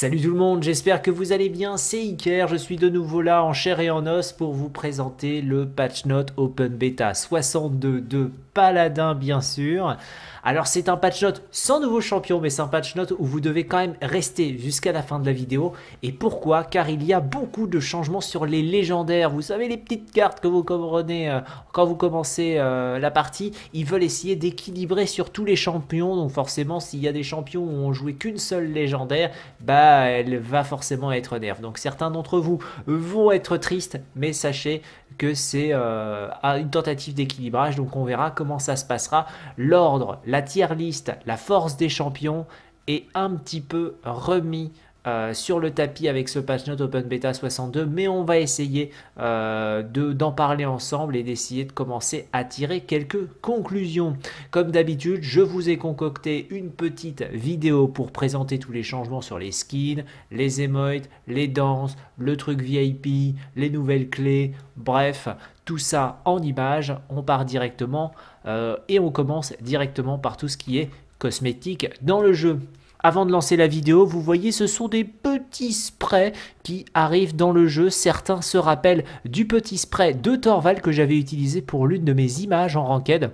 Salut tout le monde, j'espère que vous allez bien, c'est Iker, je suis de nouveau là en chair et en os pour vous présenter le patch note Open Beta 62.2 paladin bien sûr. Alors c'est un patch note sans nouveau champion, mais c'est un patch note où vous devez quand même rester jusqu'à la fin de la vidéo. Et pourquoi Car il y a beaucoup de changements sur les légendaires. Vous savez les petites cartes que vous comprenez euh, quand vous commencez euh, la partie. Ils veulent essayer d'équilibrer sur tous les champions. Donc forcément, s'il y a des champions où on jouait qu'une seule légendaire, bah elle va forcément être nerf. Donc certains d'entre vous vont être tristes, mais sachez que c'est euh, une tentative d'équilibrage. Donc on verra comment ça se passera. L'ordre, la tier liste, la force des champions est un petit peu remis euh, sur le tapis avec ce patch note Open Beta 62, mais on va essayer euh, d'en parler ensemble et d'essayer de commencer à tirer quelques conclusions. Comme d'habitude, je vous ai concocté une petite vidéo pour présenter tous les changements sur les skins, les emotes, les danses, le truc VIP, les nouvelles clés, bref, tout ça en images. On part directement euh, et on commence directement par tout ce qui est cosmétique dans le jeu. Avant de lancer la vidéo, vous voyez ce sont des petits sprays qui arrivent dans le jeu. Certains se rappellent du petit spray de Thorvald que j'avais utilisé pour l'une de mes images en ranked.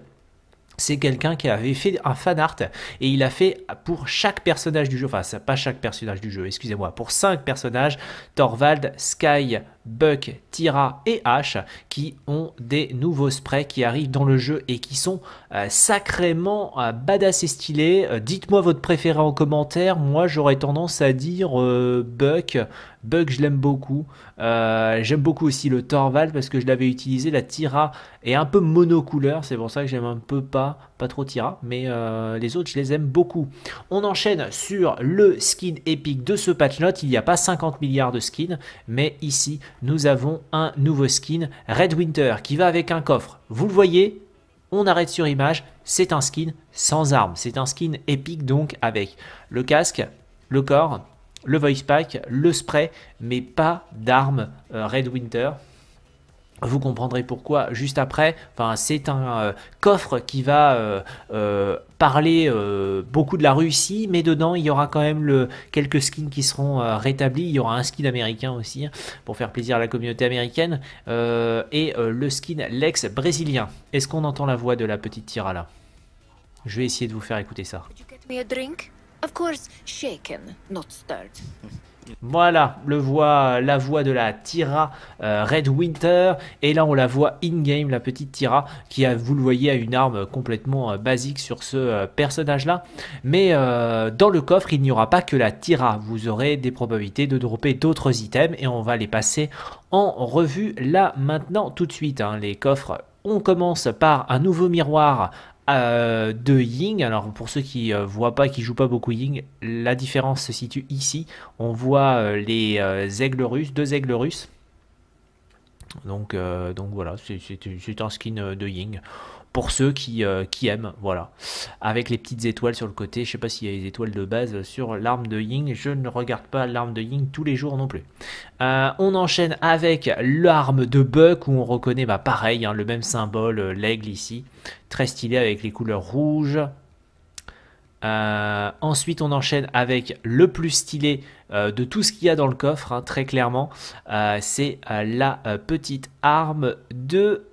C'est quelqu'un qui avait fait un fan art et il a fait pour chaque personnage du jeu, enfin pas chaque personnage du jeu, excusez-moi, pour cinq personnages, Torvald, Sky, Buck, Tira et H qui ont des nouveaux sprays qui arrivent dans le jeu et qui sont euh, sacrément euh, badass et stylés. Euh, dites-moi votre préféré en commentaire. Moi, j'aurais tendance à dire Buck. Buck, je l'aime beaucoup. j'aime beaucoup aussi le Torval parce que je l'avais utilisé. La Tira est un peu monocouleur. C'est pour ça que j'aime un peu pas, pas trop Tira. Mais les autres, je les aime beaucoup. On enchaîne sur le skin épique de ce patch note. Il n'y a pas 50 milliards de skins, mais ici, nous avons un nouveau skin, Red Winter, qui va avec un coffre. Vous le voyez, on arrête sur image, c'est un skin sans armes. C'est un skin épique donc avec le casque, le corps, le voice pack, le spray, mais pas d'armes euh, Red Winter. Vous comprendrez pourquoi juste après. Enfin, c'est un euh, coffre qui va euh, euh, parler beaucoup de la Russie, mais dedans il y aura quand même le, quelques skins qui seront rétablis. Il y aura un skin américain aussi hein, pour faire plaisir à la communauté américaine et le skin Lex brésilien. Est-ce qu'on entend la voix de la petite Tira là Je vais essayer de vous faire écouter ça. Voilà, le la voix de la Tira euh, Red Winter. Et là, on la voit in-game, la petite Tira, qui, a, vous le voyez, a une arme complètement euh, basique sur ce euh, personnage-là. Mais dans le coffre, il n'y aura pas que la Tira. Vous aurez des probabilités de dropper d'autres items et on va les passer en revue là maintenant tout de suite. Hein. les coffres on commence par un nouveau miroir euh, de Ying. Alors pour ceux qui euh, voient pas, qui jouent pas beaucoup Ying, la différence se situe ici. On voit euh, les aigles russes, deux aigles russes. Donc, donc voilà, c'est un skin de Ying pour ceux euh, qui, aiment, voilà. Avec les petites étoiles sur le côté, je sais pas s'il y a les étoiles de base sur l'arme de Ying, je ne regarde pas l'arme de Ying tous les jours non plus. Euh, on enchaîne avec l'arme de Buck où on reconnaît bah, pareil, hein, le même symbole, euh, l'aigle ici, très stylé avec les couleurs rouges. ensuite, on enchaîne avec le plus stylé de tout ce qu'il y a dans le coffre, hein, très clairement. c'est la petite arme de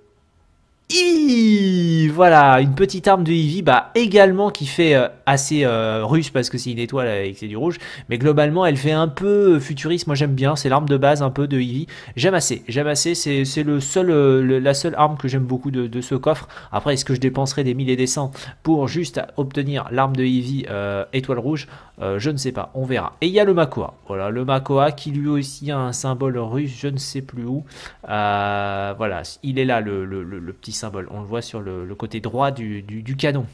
voilà, une petite arme de Eevee, bah, également qui fait euh, assez euh, russe parce que c'est une étoile et que c'est du rouge, mais globalement elle fait un peu euh, futuriste, moi j'aime bien, c'est l'arme de base un peu de Eevee, j'aime assez, j'aime assez, c'est, le seul, la seule arme que j'aime beaucoup de, ce coffre, après est-ce que je dépenserai des et des cents pour juste obtenir l'arme de Eevee étoile rouge, je ne sais pas, on verra. Et il y a le Makoa, voilà, le Makoa qui lui aussi a un symbole russe, je ne sais plus où, voilà, il est là le, petit symbole on le voit sur le, côté droit du, canon.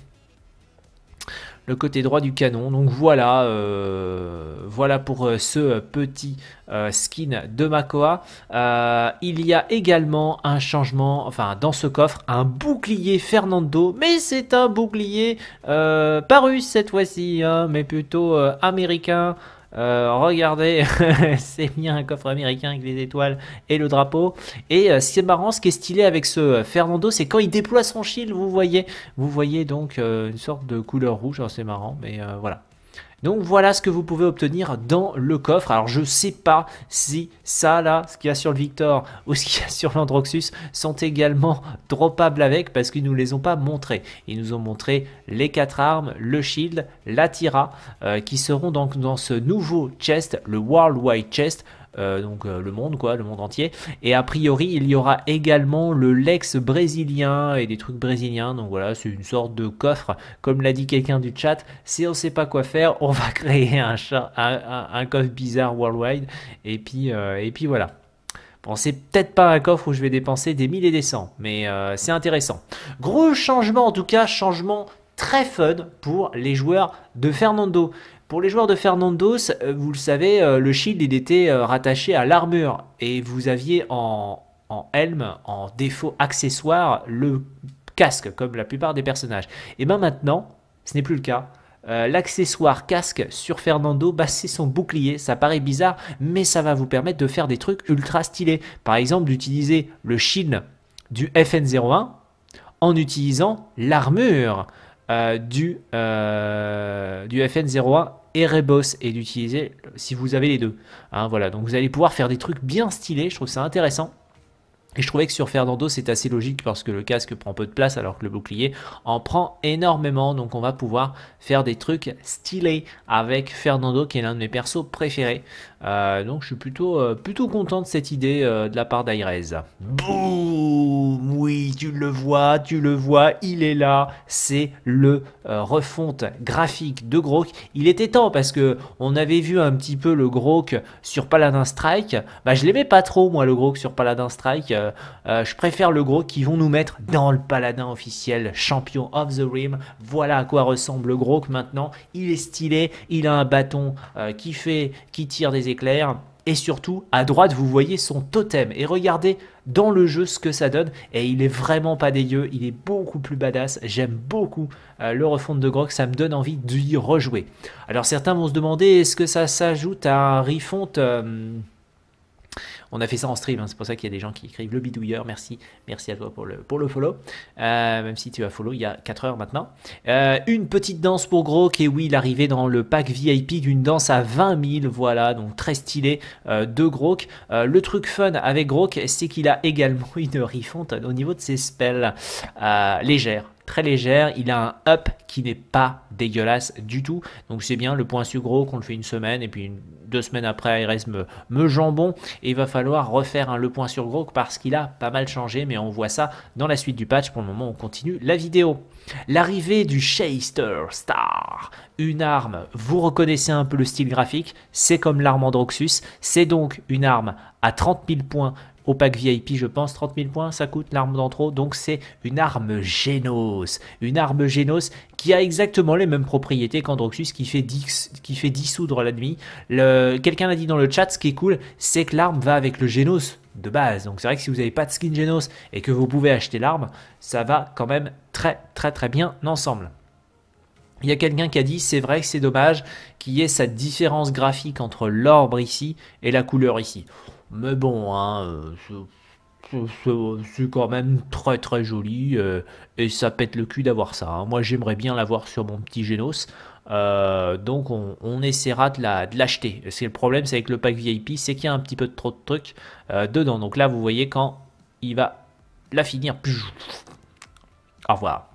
Le côté droit du canon. Donc voilà, euh, voilà pour euh, ce petit euh, skin de Makoa. il y a également un changement, enfin dans ce coffre, un bouclier Fernando, mais c'est un bouclier paru cette fois-ci, hein, mais plutôt américain. Euh, regardez, c'est bien un coffre américain avec les étoiles et le drapeau. Et euh, c'est marrant, ce qui est stylé avec ce euh, Fernando, c'est quand il déploie son shield, vous voyez, vous voyez donc une sorte de couleur rouge. Hein, c'est marrant, mais voilà. Donc voilà ce que vous pouvez obtenir dans le coffre. Alors je ne sais pas si ça là, ce qu'il y a sur le Victor ou ce qu'il y a sur l'Androxus sont également droppables avec parce qu'ils nous les ont pas montrés. Ils nous ont montré les quatre armes, le shield, la tira euh, qui seront donc dans ce nouveau chest, le Worldwide Chest euh, donc euh, le monde, quoi, le monde entier. Et a priori, il y aura également le Lex brésilien et des trucs brésiliens. Donc voilà, c'est une sorte de coffre. Comme l'a dit quelqu'un du chat, si on ne sait pas quoi faire, on va créer un, coffre bizarre worldwide. Et puis, euh, et puis voilà. Bon, c'est peut-être pas un coffre où je vais dépenser des milliers et des cents, mais c'est intéressant. Gros changement, en tout cas, changement très fun pour les joueurs de Fernando. Pour les joueurs de Fernando, euh, vous le savez, euh, le shield était euh, rattaché à l'armure et vous aviez en, en helm, en défaut accessoire, le casque comme la plupart des personnages. Et bien maintenant, ce n'est plus le cas. L'accessoire casque sur Fernando, bah, c'est son bouclier. Ça paraît bizarre, mais ça va vous permettre de faire des trucs ultra stylés. Par exemple, d'utiliser le shield du FN01 en utilisant l'armure. Euh, du, euh, du FN01 Erebos et d'utiliser si vous avez les deux. Hein, voilà, donc vous allez pouvoir faire des trucs bien stylés, je trouve ça intéressant. Et je trouvais que sur Fernando c'est assez logique parce que le casque prend peu de place alors que le bouclier en prend énormément. Donc on va pouvoir faire des trucs stylés avec Fernando qui est l'un de mes persos préférés. Euh, donc je suis plutôt, euh, plutôt content de cette idée euh, de la part d'Airez. Boum Oui, tu le vois, tu le vois, il est là. C'est le refonte graphique de Grok. Il était temps parce que on avait vu un petit peu le Grok sur Paladin Strike. Bah je l'aimais pas trop moi le Grok sur Paladin Strike. je préfère le Grok qui vont nous mettre dans le Paladin officiel, champion of the Rim. Voilà à quoi ressemble le Grok maintenant. Il est stylé, il a un bâton qui fait, qui tire des éclair. Et surtout, à droite, vous voyez son totem. Et regardez dans le jeu ce que ça donne. Et il est vraiment pas dégueu. Il est beaucoup plus badass. J'aime beaucoup euh, le refonte de Grog. Ça me donne envie d'y rejouer. Alors certains vont se demander, est-ce que ça s'ajoute à un refonte... Euh, on a fait ça en stream, hein. c'est pour ça qu'il y a des gens qui écrivent le bidouilleur. Merci, merci à toi pour le, pour le follow. Euh, même si tu as follow il y a 4 heures maintenant. Euh, une petite danse pour gros, et est oui, l'arrivée dans le pack VIP d'une danse à 20 000, voilà, donc très stylé euh, de Grok. le truc fun avec Grok, c'est qu'il a également une refonte au niveau de ses spells légères très légère. Il a un up qui n'est pas dégueulasse du tout. Donc c'est bien, le point sur gros qu'on le fait une semaine et puis deux semaines après il me, me jambon et il va falloir refaire un hein, le point sur gros parce qu'il a pas mal changé mais on voit ça dans la suite du patch. Pour le moment on continue la vidéo. L'arrivée du Shaster Star, une arme, vous reconnaissez un peu le style graphique, c'est comme l'arme Androxus, c'est donc une arme à 30 000 points au pack VIP, je pense, 30 000 points, ça coûte l'arme trop Donc c'est une arme Genos. Une arme Genos qui a exactement les mêmes propriétés qu'Androxus qui, fait qui fait dissoudre l'ennemi. Le... Quelqu'un a dit dans le chat, ce qui est cool, c'est que l'arme va avec le Genos de base. Donc c'est vrai que si vous n'avez pas de skin Genos et que vous pouvez acheter l'arme, ça va quand même très très très bien ensemble. Il y a quelqu'un qui a dit c'est vrai que c'est dommage qu'il y ait cette différence graphique entre l'orbre ici et la couleur ici. Mais bon, hein, euh, c'est quand même très très joli euh, et ça pète le cul d'avoir ça. Hein. Moi j'aimerais bien l'avoir sur mon petit Genos. Euh, donc on, essaiera de l'acheter. le problème, c'est avec le pack VIP, c'est qu'il y a un petit peu trop de trucs dedans. Donc là vous voyez quand il va la finir. Au revoir.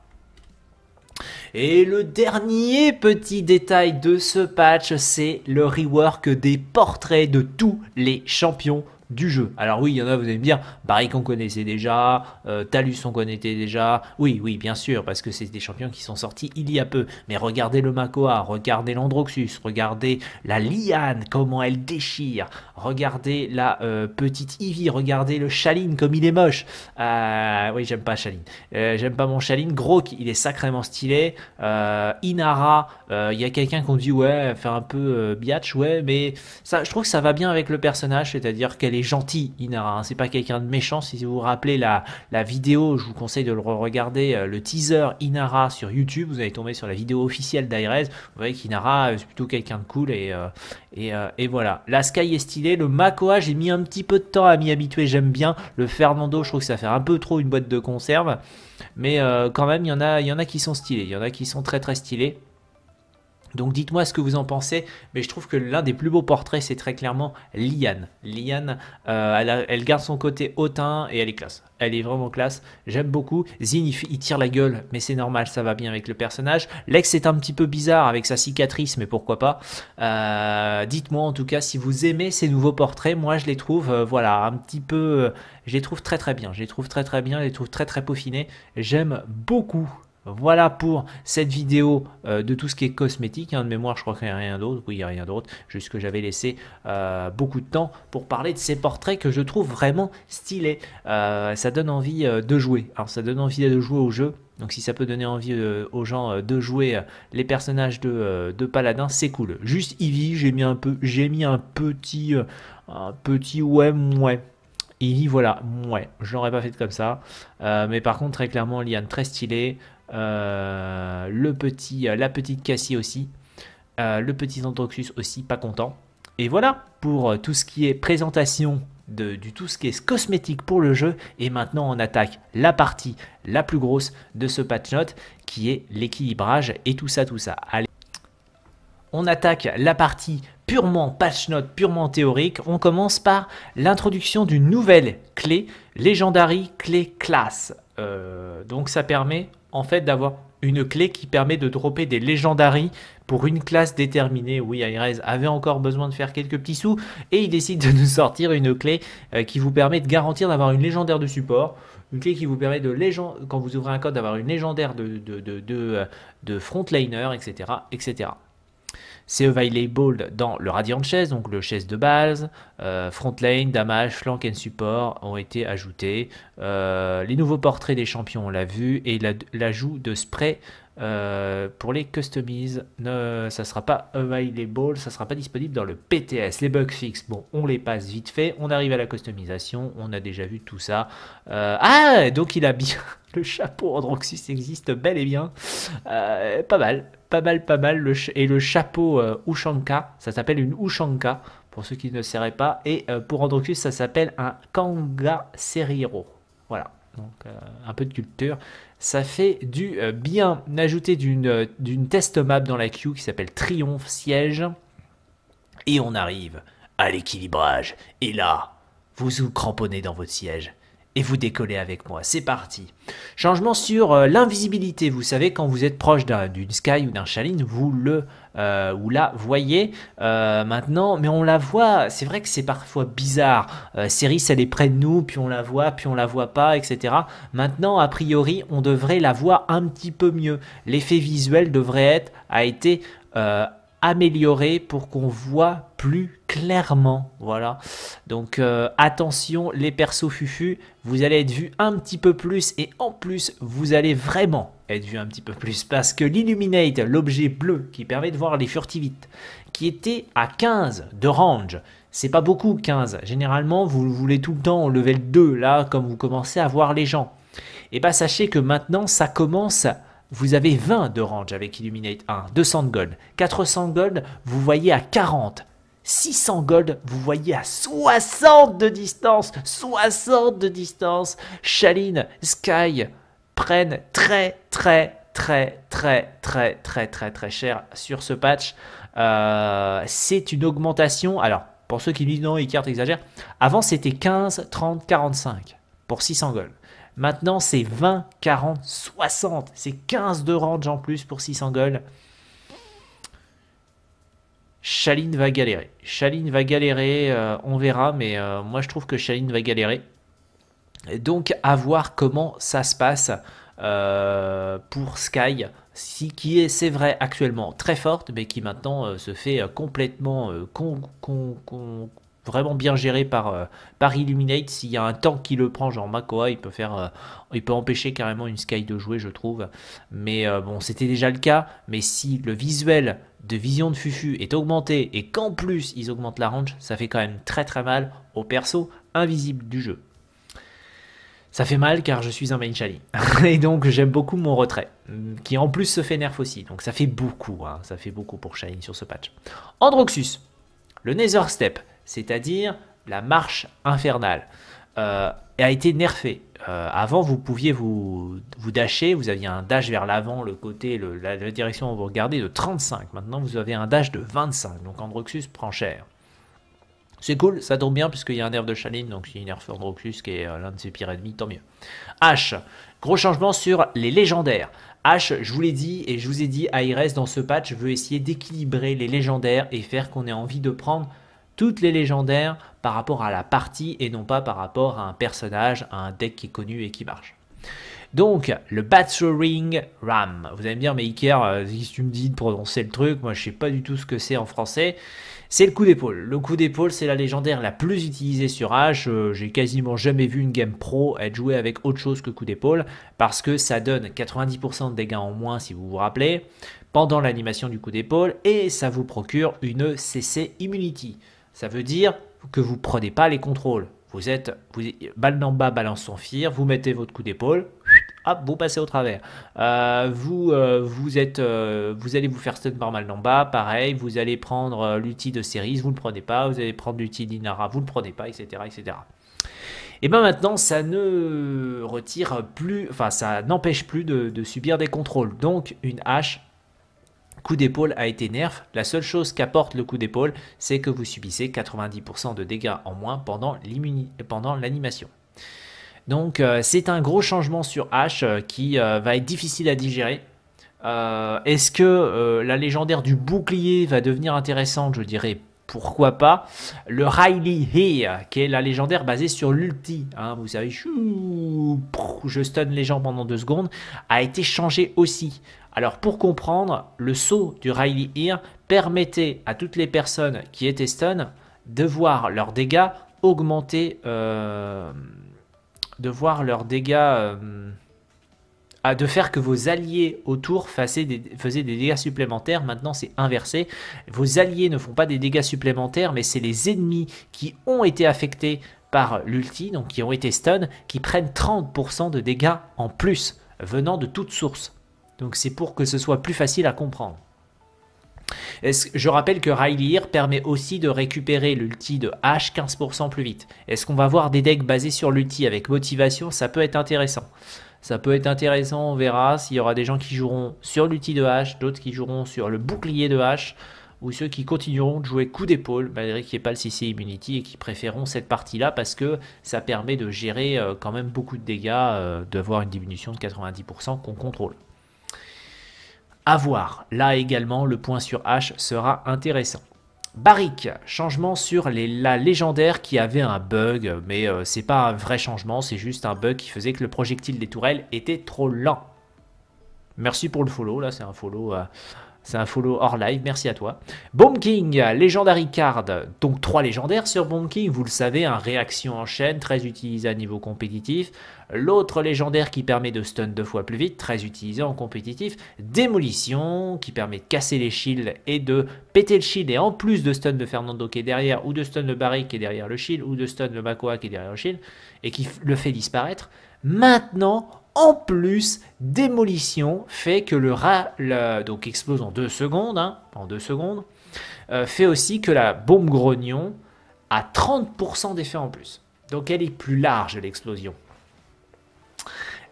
Et le dernier petit détail de ce patch, c'est le rework des portraits de tous les champions du jeu. Alors oui, il y en a, vous allez me dire, Barry qu'on connaissait déjà, euh, Talus on connaissait déjà, oui, oui, bien sûr, parce que c'est des champions qui sont sortis il y a peu. Mais regardez le Makoa, regardez l'Androxus, regardez la Liane, comment elle déchire, regardez la euh, petite Ivy, regardez le Chaline, comme il est moche. Euh, oui, j'aime pas Chaline, j'aime pas mon Chaline, Grok, il est sacrément stylé, Inara, il y a quelqu'un qu'on dit, ouais, faire un peu biatch, ouais, mais ça, je trouve que ça va bien avec le personnage, c'est-à-dire qu'elle est gentil, Inara. Hein. C'est pas quelqu'un de méchant. Si vous vous rappelez la, la vidéo, je vous conseille de le regarder, euh, le teaser Inara sur YouTube. Vous allez tomber sur la vidéo officielle d'Airez. Vous voyez qu'Inara, euh, c'est plutôt quelqu'un de cool. Et, euh, et, voilà. La Sky est stylée. Le Makoa, j'ai mis un petit peu de temps à m'y habituer. J'aime bien. Le Fernando, je trouve que ça fait un peu trop une boîte de conserve. Mais quand même, il y, en a, y en a qui sont stylés. Il y en a qui sont très très stylés. Donc dites-moi ce que vous en pensez, mais je trouve que l'un des plus beaux portraits, c'est très clairement Liane. Liane, euh, elle, garde son côté hautain et elle est classe. Elle est vraiment classe, j'aime beaucoup. Zin, il, tire la gueule, mais c'est normal, ça va bien avec le personnage. Lex est un petit peu bizarre avec sa cicatrice, mais pourquoi pas. Euh, dites-moi en tout cas si vous aimez ces nouveaux portraits. Moi, je les trouve, euh, voilà, un petit peu... je les trouve très très bien, je les trouve très très bien, je les trouve très très peaufinés. J'aime beaucoup voilà pour cette vidéo euh, de tout ce qui est cosmétique. Hein, de mémoire, je crois qu'il n'y a rien d'autre. Oui, il n'y a rien d'autre. Juste que j'avais laissé euh, beaucoup de temps pour parler de ces portraits que je trouve vraiment stylés. Euh, ça donne envie de jouer. Alors, ça donne envie de jouer au jeu. Donc si ça peut donner envie aux gens de jouer les personnages de, Paladin, c'est cool. Juste Ivy, j'ai mis un peu, j'ai mis un petit, un petit ouais ouais. Ivy, voilà, ouais. Je l'aurais pas fait comme ça. mais par contre, très clairement, Liane très stylée. Euh, le petit, euh, la petite Cassie aussi, euh, le petit Androxus aussi, pas content. Et voilà pour tout ce qui est présentation de, du tout ce qui est cosmétique pour le jeu. Et maintenant, on attaque la partie la plus grosse de ce patch note qui est l'équilibrage et tout ça, tout ça. Allez. On attaque la partie purement patch note, purement théorique. On commence par l'introduction d'une nouvelle clé, Legendary Clé Classe. donc ça permet en fait d'avoir une clé qui permet de dropper des légendaries pour une classe déterminée. Oui, Aires avait encore besoin de faire quelques petits sous et il décide de nous sortir une clé euh, qui vous permet de garantir d'avoir une légendaire de support. Une clé qui vous permet de légend... quand vous ouvrez un code d'avoir une légendaire de, de, de, de euh, frontliner, etc. etc. C'est Bold dans le Radiant chaise, donc le chaise de base, front euh, Frontline, Damage, Flank and Support ont été ajoutés. Euh, les nouveaux portraits des champions, on l'a vu, et l'ajout de spray euh, pour les customises, ne, ça ne sera pas available, ça ne sera pas disponible dans le PTS. Les bugs fixes, bon, on les passe vite fait. On arrive à la customisation, on a déjà vu tout ça. Euh, ah, donc il a bien le chapeau androxus existe bel et bien. Euh, pas mal, pas mal, pas mal. Le et le chapeau Ushanka, ça s'appelle une Ushanka pour ceux qui ne seraient pas. Et pour androxus ça s'appelle un Kanga Seriro. Voilà, donc un peu de culture ça fait du euh, bien. Ajouter euh, d'une, test map dans la queue qui s'appelle Triomphe Siège. Et on arrive à l'équilibrage. Et là, vous vous cramponnez dans votre siège et vous décollez avec moi. C'est parti. Changement sur euh, l'invisibilité. Vous savez, quand vous êtes proche d'une sky ou d'un chaline, vous le euh, ou la voyez euh, maintenant, mais on la voit. C'est vrai que c'est parfois bizarre. Ceris, elle est près de nous, puis on la voit, puis on la voit pas, etc. Maintenant, a priori, on devrait la voir un petit peu mieux. L'effet visuel devrait être a été améliorer pour qu'on voit plus clairement. Voilà. Donc euh, attention les persos fufu, vous allez être vu un petit peu plus et en plus vous allez vraiment être vu un petit peu plus parce que l'illuminate, l'objet bleu qui permet de voir les furtivites, qui était à 15 de range. C'est pas beaucoup 15. Généralement, vous voulez tout le temps au level 2 là comme vous commencez à voir les gens. Et bah sachez que maintenant ça commence vous avez 20 de range avec Illuminate 1, 200 de gold. 400 gold, vous voyez à 40. 600 gold, vous voyez à 60 de distance. 60 de distance. Chaline, Sky prennent très très très très très très très très cher sur ce patch. Euh, c'est une augmentation. Alors, pour ceux qui disent non, Icart exagère, avant c'était 15, 30, 45 pour 600 gold. Maintenant, c'est 20, 40, 60. C'est 15 de range en plus pour 600 gold. Chaline va galérer. Chaline va galérer, euh, on verra, mais euh, moi je trouve que Chaline va galérer. Donc à voir comment ça se passe euh, pour Sky, si, qui est, c'est vrai, actuellement très forte, mais qui maintenant se fait complètement con, con, vraiment bien géré par, euh, par Illuminate. S'il y a un tank qui le prend, genre Makoa, il peut faire, euh, il peut empêcher carrément une Sky de jouer, je trouve. Mais euh, bon, c'était déjà le cas. Mais si le visuel de vision de Fufu est augmenté et qu'en plus ils augmentent la range, ça fait quand même très très mal au perso invisible du jeu. Ça fait mal car je suis un main chali. et donc j'aime beaucoup mon retrait, mm, qui en plus se fait nerf aussi. Donc ça fait beaucoup, hein. ça fait beaucoup pour Shine sur ce patch. Androxus, le Nether Step, c'est-à-dire la marche infernale, euh, a été nerfée. Euh, avant, vous pouviez vous, vous dasher, vous aviez un dash vers l'avant, le côté, la, direction où vous regardez de 35. Maintenant, vous avez un dash de 25. Donc Androxus prend cher. C'est cool, ça tombe bien puisqu'il y a un nerf de Chaline, donc il nerf Androxus qui est euh, l'un de ses pires ennemis, tant mieux. H, gros changement sur les légendaires. H, je vous l'ai dit et je vous ai dit, Ares dans ce patch veut essayer d'équilibrer les légendaires et faire qu'on ait envie de prendre toutes les légendaires par rapport à la partie et non pas par rapport à un personnage, à un deck qui est connu et qui marche. Donc, le Ring Ram. Vous allez me dire, mais Iker, euh, si tu me dis de prononcer le truc, moi je sais pas du tout ce que c'est en français. C'est le coup d'épaule. Le coup d'épaule, c'est la légendaire la plus utilisée sur H. Euh, j'ai quasiment jamais vu une game pro être jouée avec autre chose que coup d'épaule, parce que ça donne 90% de dégâts en moins, si vous vous rappelez, pendant l'animation du coup d'épaule, et ça vous procure une CC Immunity. Ça veut dire que vous prenez pas les contrôles. Vous êtes vous, balle bas, balance son fire, vous mettez votre coup d'épaule, hop, vous passez au travers. Euh, vous, euh, vous, êtes, euh, vous allez vous faire stun par mal en bas, pareil, vous allez prendre l'outil de Cerise, vous ne le prenez pas, vous allez prendre l'outil d'Inara, vous ne le prenez pas, etc. etc. Et bien maintenant, ça ne retire plus, enfin ça n'empêche plus de, de subir des contrôles. Donc une hache coup d'épaule a été nerf. La seule chose qu'apporte le coup d'épaule, c'est que vous subissez 90% de dégâts en moins pendant l'animation. Donc euh, c'est un gros changement sur H euh, qui euh, va être difficile à digérer. Est-ce que la légendaire du bouclier va devenir intéressante Je dirais pourquoi pas. Le Riley He, qui est la légendaire basée sur l'ulti, hein, vous savez, je stun les gens pendant deux secondes, a été changé aussi. Alors pour comprendre, le saut du Riley Ear permettait à toutes les personnes qui étaient stun de voir leurs dégâts augmenter, euh, de voir leurs dégâts, euh, à de faire que vos alliés autour faisaient des, faisaient des dégâts supplémentaires. Maintenant c'est inversé, vos alliés ne font pas des dégâts supplémentaires, mais c'est les ennemis qui ont été affectés par l'ulti, donc qui ont été stun, qui prennent 30% de dégâts en plus venant de toute source. Donc c'est pour que ce soit plus facile à comprendre. Je rappelle que Railir permet aussi de récupérer l'ulti de H 15% plus vite. Est-ce qu'on va voir des decks basés sur l'ulti avec motivation Ça peut être intéressant. Ça peut être intéressant, on verra s'il y aura des gens qui joueront sur l'ulti de H, d'autres qui joueront sur le bouclier de H, ou ceux qui continueront de jouer coup d'épaule, malgré qu'il n'y ait pas le CC Immunity, et qui préféreront cette partie-là parce que ça permet de gérer euh, quand même beaucoup de dégâts, euh, d'avoir une diminution de 90% qu'on contrôle avoir Là également, le point sur H sera intéressant. Barrick, changement sur les, la légendaire qui avait un bug, mais euh, c'est pas un vrai changement, c'est juste un bug qui faisait que le projectile des tourelles était trop lent. Merci pour le follow, là c'est un follow euh, c'est un follow hors live, merci à toi. Bomb King, Legendary Card, donc trois légendaires sur Bomb King, vous le savez, un hein, réaction en chaîne, très utilisé à niveau compétitif. L'autre légendaire qui permet de stun deux fois plus vite, très utilisé en compétitif. Démolition, qui permet de casser les shields et de péter le shield. Et en plus de stun de Fernando qui est derrière, ou de stun de Barry qui est derrière le shield, ou de stun de Makoa qui est derrière le shield, et qui le fait disparaître. Maintenant, en plus, démolition fait que le rat, donc explose en deux secondes, hein, en deux secondes, euh, fait aussi que la bombe grognon a 30% d'effet en plus. Donc elle est plus large, l'explosion.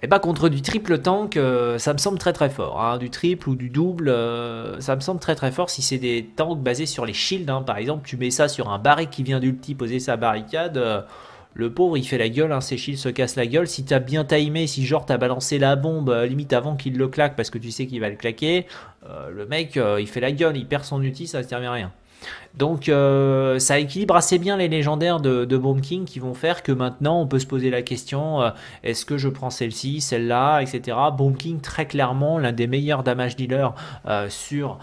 Et eh bah ben, contre du triple tank, euh, ça me semble très très fort. Hein. Du triple ou du double, euh, ça me semble très très fort si c'est des tanks basés sur les shields. Hein. Par exemple, tu mets ça sur un barré qui vient d'ulti poser sa barricade. Euh, le pauvre, il fait la gueule, hein. ses shields se cassent la gueule. Si t'as bien timé, si genre t'as balancé la bombe limite avant qu'il le claque parce que tu sais qu'il va le claquer, le mec, il fait la gueule, il perd son ulti, ça ne sert à rien. Donc euh, ça équilibre assez bien les légendaires de, de Bomb King qui vont faire que maintenant on peut se poser la question euh, est-ce que je prends celle-ci, celle-là, etc. Bomb King très clairement l'un des meilleurs damage dealers euh, sur,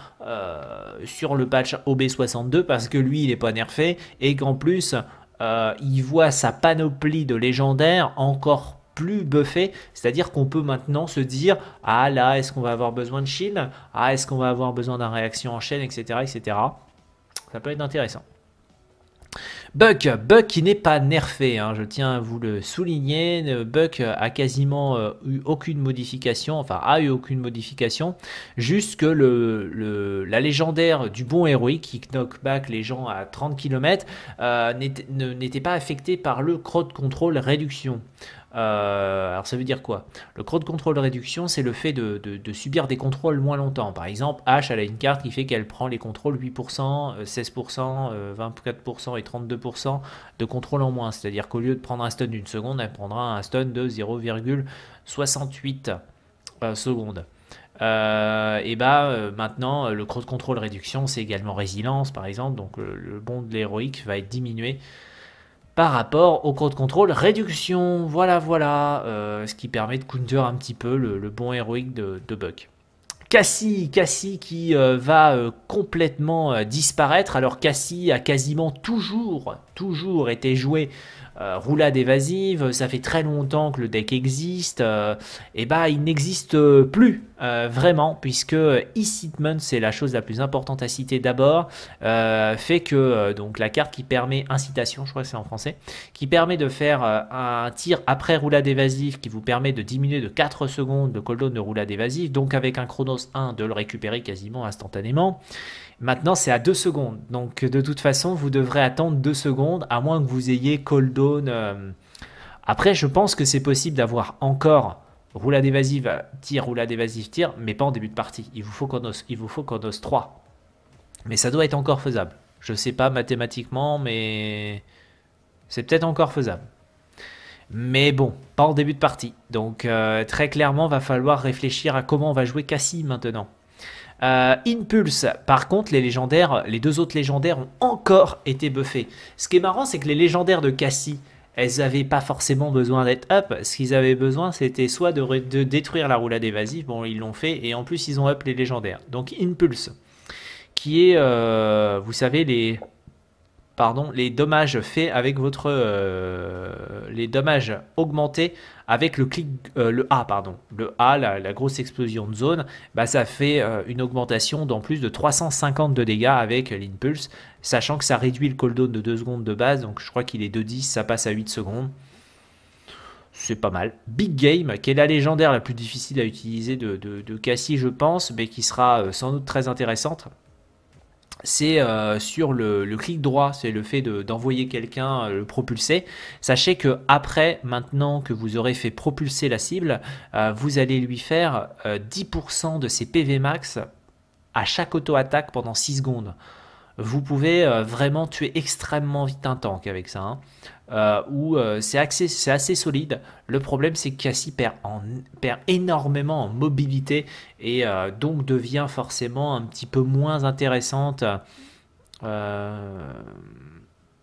sur le patch OB62 parce que lui il n'est pas nerfé et qu'en plus il voit sa panoplie de légendaires encore plus buffé, c'est-à-dire qu'on peut maintenant se dire ah là est-ce qu'on va avoir besoin de shield, ah est-ce qu'on va avoir besoin d'un réaction en chaîne, etc. etc. Ça peut être intéressant. Buck, Buck qui n'est pas nerfé, hein, je tiens à vous le souligner. Euh, Buck a quasiment euh, eu aucune modification, enfin a eu aucune modification, juste que le, la légendaire du bon héroïque qui knock back les gens à 30 km euh, n'était pas affectée par le crowd control réduction. alors ça veut dire quoi Le crowd control réduction, c'est le fait de, subir des contrôles moins longtemps. Par exemple, H, elle a une carte qui fait qu'elle prend les contrôles 8%, 16%, 24% et 32% de contrôle en moins. C'est-à-dire qu'au lieu de prendre un stun d'une seconde, elle prendra un stun de 0,68 euh, secondes. Euh, et bah euh, maintenant le de contrôle réduction c'est également résilience par exemple donc le, bon bond de l'héroïque va être diminué par rapport au de contrôle réduction voilà voilà ce qui permet de counter un petit peu le, bon héroïque de Buck. Cassie, Cassie qui euh, va euh, complètement euh, disparaître. Alors Cassie a quasiment toujours, toujours été jouée euh, roulade évasive, ça fait très longtemps que le deck existe, euh, et bah il n'existe plus euh, vraiment, puisque incitement, c'est la chose la plus importante à citer d'abord, fait que donc la carte qui permet, incitation, je crois que c'est en français, qui permet de faire un tir après roulade évasive, qui vous permet de diminuer de 4 secondes le cooldown de roulade évasive, donc avec un Chronos 1 de le récupérer quasiment instantanément. Maintenant, c'est à 2 secondes. Donc, de toute façon, vous devrez attendre 2 secondes, à moins que vous ayez call euh. Après, je pense que c'est possible d'avoir encore roulade évasive, euh, tir, roulade évasive, tir, mais pas en début de partie. Il vous faut qu'on osse il 3. Mais ça doit être encore faisable. Je ne sais pas mathématiquement, mais c'est peut-être encore faisable. Mais bon, pas en début de partie. Donc euh, très clairement, va falloir réfléchir à comment on va jouer Cassie maintenant. Euh, Impulse, par contre, les légendaires, les deux autres légendaires ont encore été buffés. Ce qui est marrant, c'est que les légendaires de Cassie, elles n'avaient pas forcément besoin d'être up. Ce qu'ils avaient besoin, c'était soit de, détruire la roulade évasive, bon, ils l'ont fait, et en plus, ils ont up les légendaires. Donc, Impulse, qui est, euh, vous savez, les, pardon, les dommages faits avec votre euh, les dommages augmentés avec le clic euh, le A pardon le A la, grosse explosion de zone bah ça fait euh, une augmentation d'en plus de 350 de dégâts avec l'impulse sachant que ça réduit le cooldown de 2 secondes de base donc je crois qu'il est de 10 ça passe à 8 secondes c'est pas mal. Big Game, qui est la légendaire la plus difficile à utiliser de, de Cassie, je pense, mais qui sera sans doute très intéressante c'est euh, sur le, clic droit, c'est le fait d'envoyer quelqu'un euh, le propulser. Sachez que après, maintenant que vous aurez fait propulser la cible, euh, vous allez lui faire 10% de ses PV max à chaque auto-attaque pendant 6 secondes vous pouvez euh, vraiment tuer extrêmement vite un tank avec ça. Hein. Euh, ou euh, c'est assez solide. Le problème, c'est que Cassie perd, perd énormément en mobilité et donc devient forcément un petit peu moins intéressante.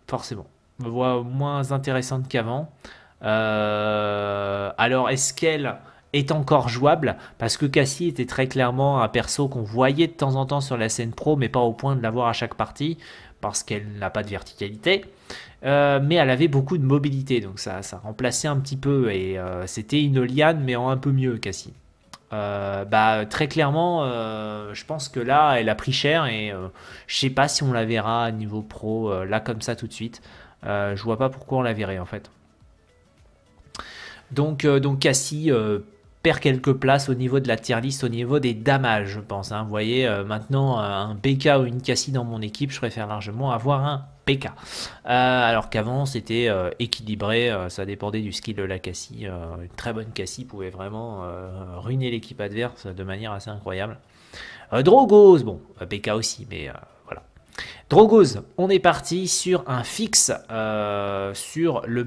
forcément. voit moins intéressante qu'avant. alors, est-ce qu'elle est encore jouable parce que Cassie était très clairement un perso qu'on voyait de temps en temps sur la scène pro, mais pas au point de l'avoir à chaque partie parce qu'elle n'a pas de verticalité. Euh, mais elle avait beaucoup de mobilité, donc ça, ça remplaçait un petit peu et euh, c'était une Oliane mais en un peu mieux, Cassie. Euh, bah, très clairement, je pense que là, elle a pris cher et je sais pas si on la verra à niveau pro, là comme ça tout de suite. je vois pas pourquoi on la verrait en fait. Donc, donc Cassie, quelques places au niveau de la tier list, au niveau des damages, je pense. Hein. Vous voyez, euh, maintenant, euh, un BK ou une Cassie dans mon équipe, je préfère largement avoir un PK. Euh, alors qu'avant, c'était équilibré, ça dépendait du skill de la Cassie. une très bonne Cassie pouvait vraiment ruiner l'équipe adverse de manière assez incroyable. Drogos, bon, PK aussi, mais Drogoz, on est parti sur un fixe euh, sur le,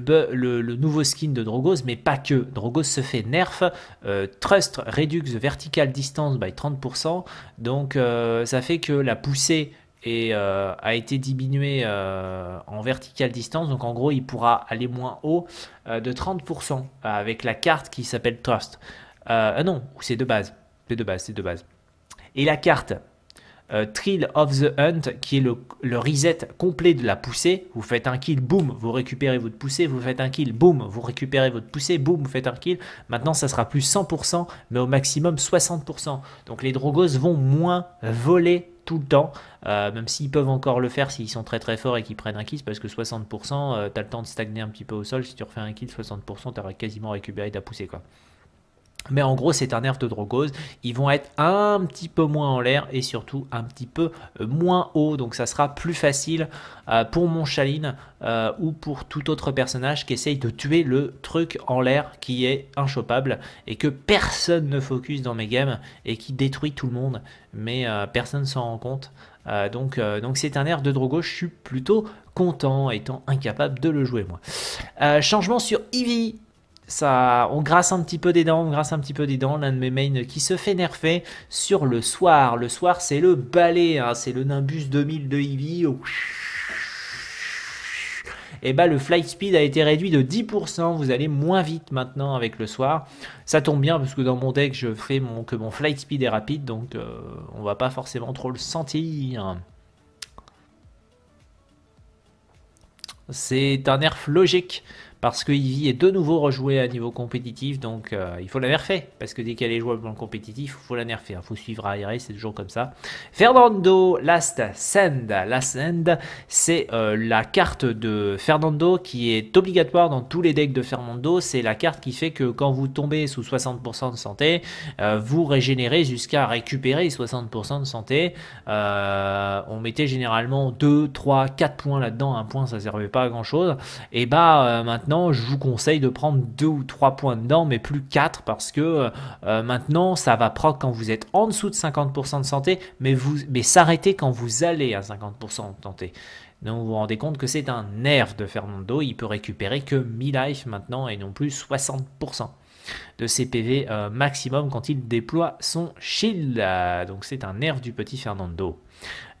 nouveau skin de Drogoz, mais pas que. Drogoz se fait nerf, euh, Trust Redux, vertical distance by 30%, donc euh, ça fait que la poussée a été diminuée en Vertical distance. Donc en gros, il pourra aller moins haut de 30% avec la carte qui s'appelle Trust. Ah non, c'est de base. C'est de base, c'est de base. Et la carte euh, Trill of the Hunt, qui est le, reset complet de la poussée. Vous faites un kill, boum, vous récupérez votre poussée. Vous faites un kill, boum, vous récupérez votre poussée, boum, vous faites un kill. Maintenant, ça sera plus 100%, mais au maximum 60%. Donc les Drogos vont moins voler tout le temps, euh, même s'ils peuvent encore le faire s'ils sont très très forts et qu'ils prennent un kill, parce que 60%, euh, t'as le temps de stagner un petit peu au sol. Si tu refais un kill, 60%, t'auras quasiment récupéré ta poussée, quoi. Mais en gros, c'est un nerf de drogose. Ils vont être un petit peu moins en l'air et surtout un petit peu euh, moins haut. Donc ça sera plus facile euh, pour mon Chaline euh, ou pour tout autre personnage qui essaye de tuer le truc en l'air qui est inchoppable et que personne ne focus dans mes games et qui détruit tout le monde. Mais personne personne s'en rend compte. donc c'est un nerf de drogose. je suis plutôt content étant incapable de le jouer moi. changement sur Eevee on grasse un petit peu des dents, on grasse un petit peu des dents. L'un de mes mains qui se fait nerfer sur le soir. Le soir, c'est le balai, hein, c'est le Nimbus 2000 de Eevee. et bah le flight speed a été réduit de 10%, vous allez moins vite maintenant avec le soir. Ça tombe bien parce que dans mon deck je fais mon, que mon flight speed est rapide, donc euh, on va pas forcément trop le sentir. C'est un nerf logique parce que Ivy est de nouveau rejoué à niveau compétitif, donc euh, il faut la nerfer, parce que dès qu'elle est jouable en compétitif, il faut la nerfer, il faut suivre à c'est toujours comme ça. Fernando Last Send, Last Send, c'est euh, la carte de Fernando qui est obligatoire dans tous les decks de Fernando, c'est la carte qui fait que quand vous tombez sous 60% de santé, euh, vous régénérez jusqu'à récupérer 60% de santé. on mettait généralement 2, 3, 4 points là-dedans, un point ça servait pas à grand chose, et bah maintenant je vous conseille de prendre deux ou trois points dedans, mais plus 4, parce que euh, maintenant, ça va proc quand vous êtes en dessous de 50% de santé, mais vous, mais s'arrêter quand vous allez à 50% de santé. Donc vous vous rendez compte que c'est un nerf de Fernando, il peut récupérer que 1000 life maintenant et non plus 60% de ses PV euh, maximum quand il déploie son shield. Euh, donc c'est un nerf du petit Fernando.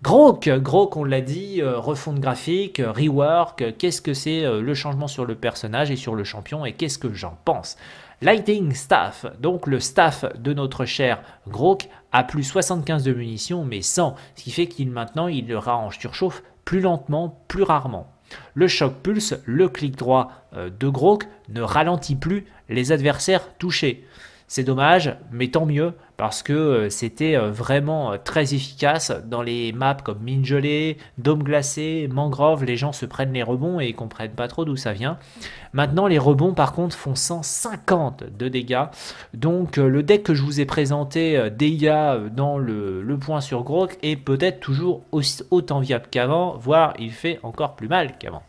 Grok, Grok, on l'a dit, euh, refonte graphique, euh, rework, euh, qu'est-ce que c'est le changement sur le personnage et sur le champion et qu'est-ce que j'en pense Lighting Staff, donc le staff de notre cher Grok, a plus 75 de munitions mais 100, ce qui fait qu'il maintenant il le range surchauffe plus lentement, plus rarement. Le choc pulse, le clic droit de Grok ne ralentit plus les adversaires touchés. C'est dommage, mais tant mieux, parce que euh, c'était euh, vraiment euh, très efficace dans les maps comme Mingelé, dôme glacé, mangrove, les gens se prennent les rebonds et ils comprennent pas trop d'où ça vient. Maintenant les rebonds par contre font 150 de dégâts. Donc le deck que je vous ai présenté dégâts dans le, point sur Grok est peut-être toujours aussi, autant viable qu'avant, voire il fait encore plus mal qu'avant.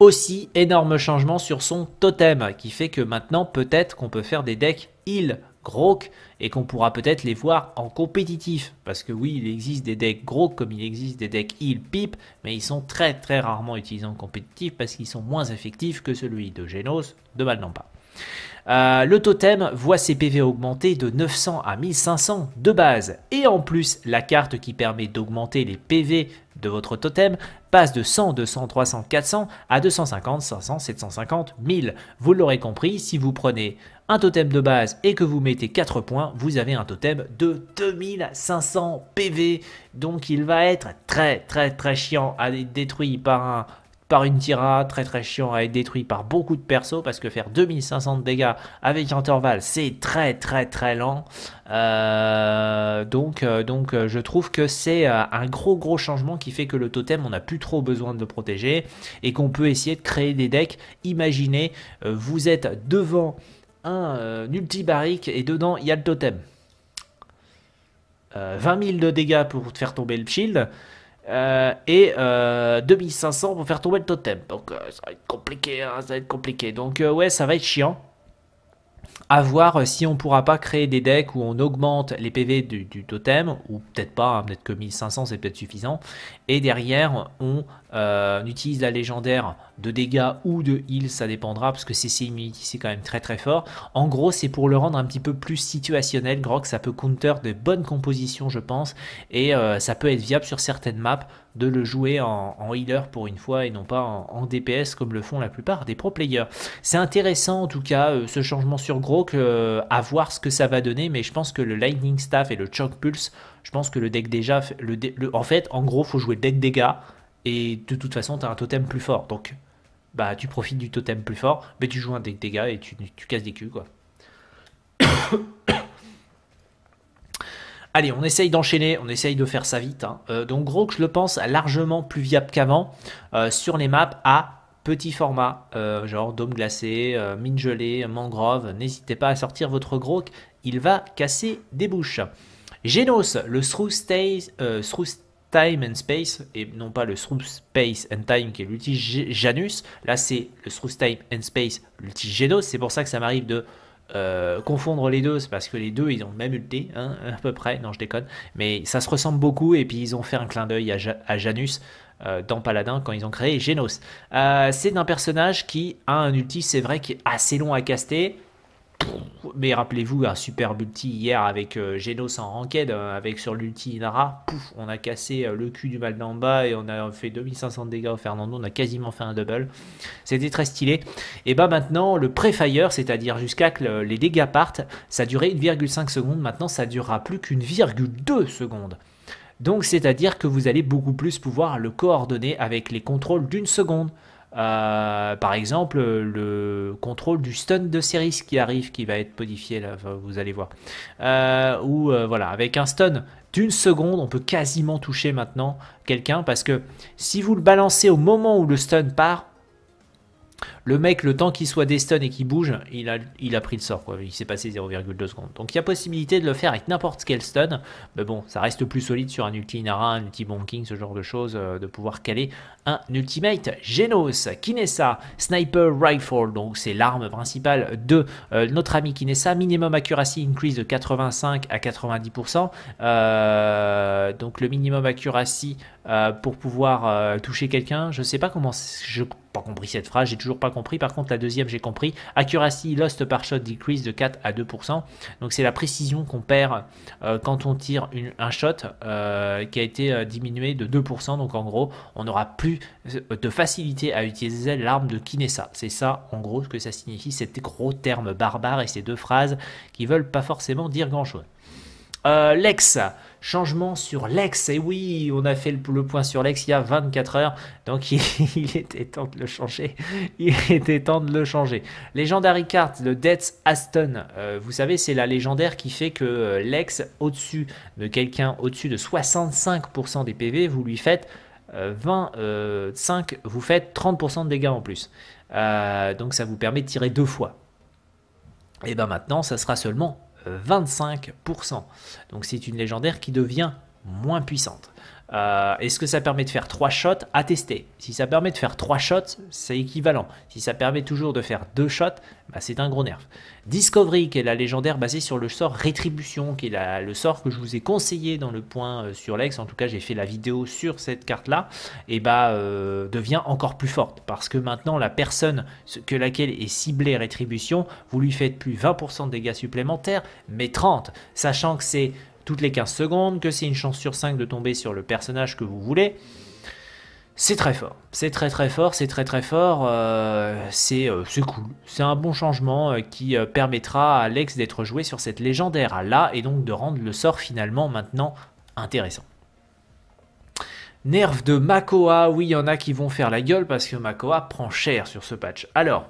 Aussi énorme changement sur son totem qui fait que maintenant peut-être qu'on peut faire des decks heal Grok et qu'on pourra peut-être les voir en compétitif. Parce que oui, il existe des decks gros comme il existe des decks Heal Pip, mais ils sont très très rarement utilisés en compétitif parce qu'ils sont moins effectifs que celui de Genos de Malnampa. Euh, le totem voit ses PV augmenter de 900 à 1500 de base. Et en plus, la carte qui permet d'augmenter les PV de votre totem passe de 100, 200, 300, 400 à 250, 500, 750, 1000. Vous l'aurez compris, si vous prenez un totem de base et que vous mettez 4 points, vous avez un totem de 2500 PV. Donc il va être très très très chiant à être détruit par un par une Tira, très très chiant à être détruit par beaucoup de persos, parce que faire 2500 de dégâts avec intervalle c'est très très très lent. Euh, donc, euh, donc euh, je trouve que c'est un gros gros changement qui fait que le totem, on n'a plus trop besoin de le protéger, et qu'on peut essayer de créer des decks. Imaginez, vous êtes devant un et dedans il y a le totem. 20 000 de dégâts pour faire tomber le shield, euh, et 2500 euh, pour faire tomber le totem. Donc euh, ça va être compliqué, hein, être compliqué. Donc ouais, ça va être chiant. A voir si on pourra pas créer des decks où on augmente les PV du, totem, ou peut-être pas, hein, peut-être que 1500 c'est peut-être suffisant. Et derrière, on on euh, utilise la légendaire de dégâts ou de heal, ça dépendra, parce que CC Immunity c'est quand même très très fort. En gros, c'est pour le rendre un petit peu plus situationnel. Grog, ça peut counter de bonnes compositions, je pense, et euh, ça peut être viable sur certaines maps de le jouer en, healer pour une fois et non pas en, DPS comme le font la plupart des pro players. C'est intéressant en tout cas euh, ce changement sur Grok à voir ce que ça va donner mais je pense que le Lightning Staff et le Choke Pulse, je pense que le deck déjà le, en fait en gros faut jouer deck dégâts et de toute façon, tu as un totem plus fort. Donc, bah, tu profites du totem plus fort, mais tu joues un des dégâts et tu, casses des culs, quoi. Allez, on essaye d'enchaîner, on essaye de faire ça vite. Hein. Euh, donc grok, je le pense largement plus viable qu'avant euh, sur les maps à petit format, euh, genre dôme glacé, mine gelée, mangrove. N'hésitez pas à sortir votre Grok, il va casser des bouches. Genos, le through, Time and Space, et non pas le Through Space and Time qui est l'ulti-Janus. Là, c'est le Through Time and Space, l'ulti-Genos. C'est pour ça que ça m'arrive de euh, confondre les deux, c'est parce que les deux, ils ont le même ulti, hein, à peu près. Non, je déconne. Mais ça se ressemble beaucoup, et puis ils ont fait un clin d'œil à, Janus euh, dans Paladin quand ils ont créé Genos. Euh, c'est d'un personnage qui a un ulti, c'est vrai, qui est assez long à caster mais rappelez-vous un super ulti hier avec euh, Genos en ranked, euh, avec sur l'ulti Inara, pouf, on a cassé euh, le cul du mal d'en bas et on a fait 2500 dégâts au Fernando, on a quasiment fait un double. C'était très stylé. Et bah maintenant, le pré-fire, c'est-à-dire jusqu'à que les dégâts partent, ça durait 1,5 secondes, maintenant ça durera plus qu'une virgule 2 secondes. Donc c'est-à-dire que vous allez beaucoup plus pouvoir le coordonner avec les contrôles d'une seconde. Euh, par exemple, le contrôle du stun de Ceris qui arrive, qui va être modifié, là, vous allez voir. Euh, ou euh, voilà, avec un stun d'une seconde, on peut quasiment toucher maintenant quelqu'un, parce que si vous le balancez au moment où le stun part, le mec, le temps qu'il soit destun et qu'il bouge, il a, il a pris le sort. Quoi. Il s'est passé 0,2 secondes. Donc il y a possibilité de le faire avec n'importe quel stun. Mais bon, ça reste plus solide sur un ulti Inara, un ulti Bonking, ce genre de choses, euh, de pouvoir caler un ultimate Genos. Kinesa, Sniper Rifle. Donc c'est l'arme principale de euh, notre ami Kinesa. Minimum accuracy increase de 85 à 90%. Euh, donc le minimum accuracy pour pouvoir toucher quelqu'un. Je sais pas comment. Je n'ai pas compris cette phrase. J'ai toujours pas compris. Par contre, la deuxième, j'ai compris. Accuracy lost par shot decrease de 4 à 2%. Donc, c'est la précision qu'on perd euh, quand on tire un shot euh, qui a été euh, diminué de 2%. Donc, en gros, on n'aura plus de facilité à utiliser l'arme de Kinesa. C'est ça, en gros, ce que ça signifie, ces gros termes barbares et ces deux phrases qui veulent pas forcément dire grand-chose. Lex, Changement sur l'ex, et oui, on a fait le, point sur l'ex il y a 24 heures, donc il, était temps de le changer. Il était temps de le changer. Légendary Card, le Death Aston, euh, vous savez, c'est la légendaire qui fait que euh, l'ex au-dessus de quelqu'un, au-dessus de 65% des PV, vous lui faites 25, euh, vous faites 30% de dégâts en plus. donc ça vous permet de tirer deux fois. Et bien maintenant, ça sera seulement 25%. Donc c'est une légendaire qui devient moins puissante. Euh, est-ce que ça permet de faire 3 shots à tester Si ça permet de faire 3 shots, c'est équivalent. Si ça permet toujours de faire 2 shots, bah, c'est un gros nerf. Discovery, qui est la légendaire basée sur le sort Rétribution, qui est le sort que je vous ai conseillé dans le point euh, sur l'ex, en tout cas j'ai fait la vidéo sur cette carte-là, et bah euh, devient encore plus forte, parce que maintenant la personne que laquelle est ciblée Rétribution, vous lui faites plus 20% de dégâts supplémentaires, mais 30, sachant que c'est toutes les 15 secondes, que c'est une chance sur 5 de tomber sur le personnage que vous voulez. C'est très fort, c'est très très fort, c'est très très fort, euh, euh, c'est cool. C'est un bon changement euh, qui permettra à Alex d'être joué sur cette légendaire à là et donc de rendre le sort finalement maintenant intéressant. Nerf de Makoa, oui, il y en a qui vont faire la gueule parce que Makoa prend cher sur ce patch. Alors,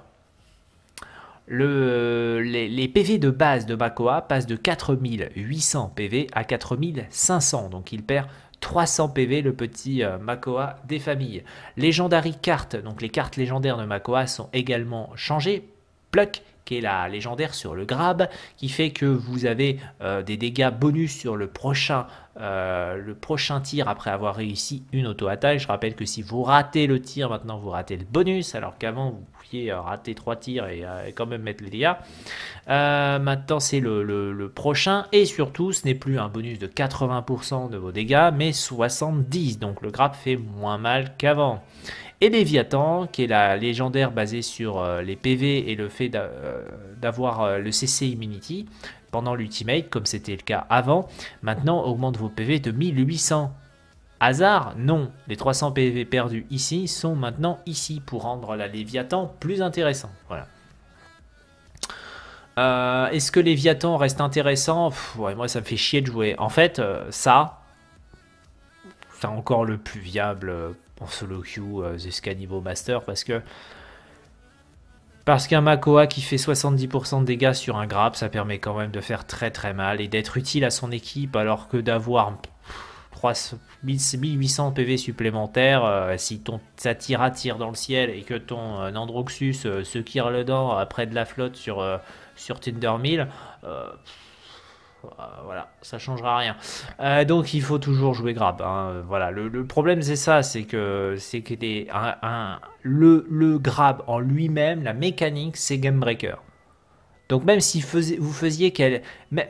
les, PV de base de Makoa passent de 4800 PV à 4500, donc il perd 300 PV le petit Makoa euh, des familles. Legendary cartes, donc les cartes légendaires de Makoa sont également changées. Pluck, qui est la légendaire sur le grab, qui fait que vous avez euh, des dégâts bonus sur le prochain, euh, le prochain tir après avoir réussi une auto-attaque. Je rappelle que si vous ratez le tir, maintenant vous ratez le bonus, alors qu'avant vous raté rater trois tirs et, quand même mettre les dégâts. Euh, maintenant, c'est le, prochain. Et surtout, ce n'est plus un bonus de 80% de vos dégâts, mais 70. Donc le grappe fait moins mal qu'avant. Et Léviathan, qui est la légendaire basée sur euh, les PV et le fait euh, d'avoir le CC Immunity pendant l'ultimate, comme c'était le cas avant, maintenant augmente vos PV de 1800. Hasard Non, les 300 PV perdus ici sont maintenant ici pour rendre la Léviathan plus intéressant. Voilà. Euh, est-ce que Léviathan reste intéressant Moi, ça me fait chier de jouer. En fait, euh, ça, c'est encore le plus viable euh, en solo queue jusqu'à niveau master parce que parce qu'un Makoa qui fait 70% de dégâts sur un grappe, ça permet quand même de faire très très mal et d'être utile à son équipe alors que d'avoir 1800 PV supplémentaires. Euh, si ton Satira tire dans le ciel et que ton euh, Androxus euh, se tire le dent après de la flotte sur, sur Tinder 1000, voilà, ça changera rien. donc il faut toujours jouer grab. Hein, voilà, le, problème c'est ça, c'est que c'est que des, le, le grab en lui-même, la mécanique, c'est game breaker. Donc même si vous faisiez, vous même,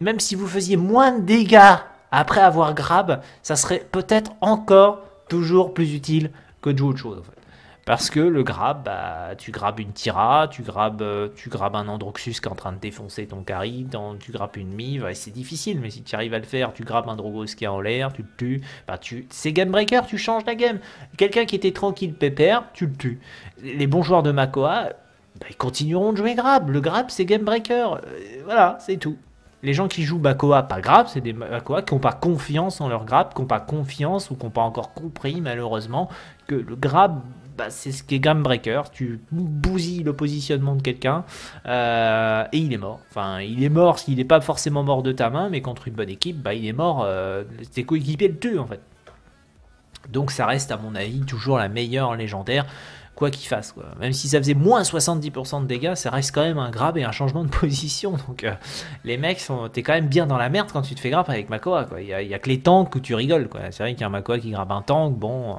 même si vous faisiez moins de dégâts après avoir grab, ça serait peut-être encore toujours plus utile que de jouer autre chose. En fait. Parce que le grab, bah, tu grabes une Tira, tu grabes, euh, tu grabes un Androxus qui est en train de défoncer ton carry, tu grabes une Mive, et c'est difficile, mais si tu arrives à le faire, tu grabes un Drogos qui est en l'air, tu le tues, bah, tu, c'est game breaker, tu changes la game. Quelqu'un qui était tranquille pépère, tu le tues. Les bons joueurs de Makoa, bah, ils continueront de jouer grab. Le grab, c'est game breaker. Euh, voilà, c'est tout. Les gens qui jouent Bakoa pas grave, c'est des Bakoa qui n'ont pas confiance en leur grappe, qui n'ont pas confiance ou qui n'ont pas encore compris malheureusement que le grab, bah, c'est ce qui est game breaker. Tu bousilles le positionnement de quelqu'un euh, et il est mort. Enfin, il est mort s'il n'est pas forcément mort de ta main, mais contre une bonne équipe, bah, il est mort. C'est euh, tes coéquipiers le tuent en fait. Donc ça reste à mon avis toujours la meilleure légendaire quoi qu'il fasse. Quoi. Même si ça faisait moins 70% de dégâts, ça reste quand même un grab et un changement de position. Donc euh, les mecs, t'es quand même bien dans la merde quand tu te fais grab avec Makoa. Quoi. Il, n'y a, que les tanks où tu rigoles. Quoi. C'est vrai qu'il y a un Makoa qui grappe un tank, bon...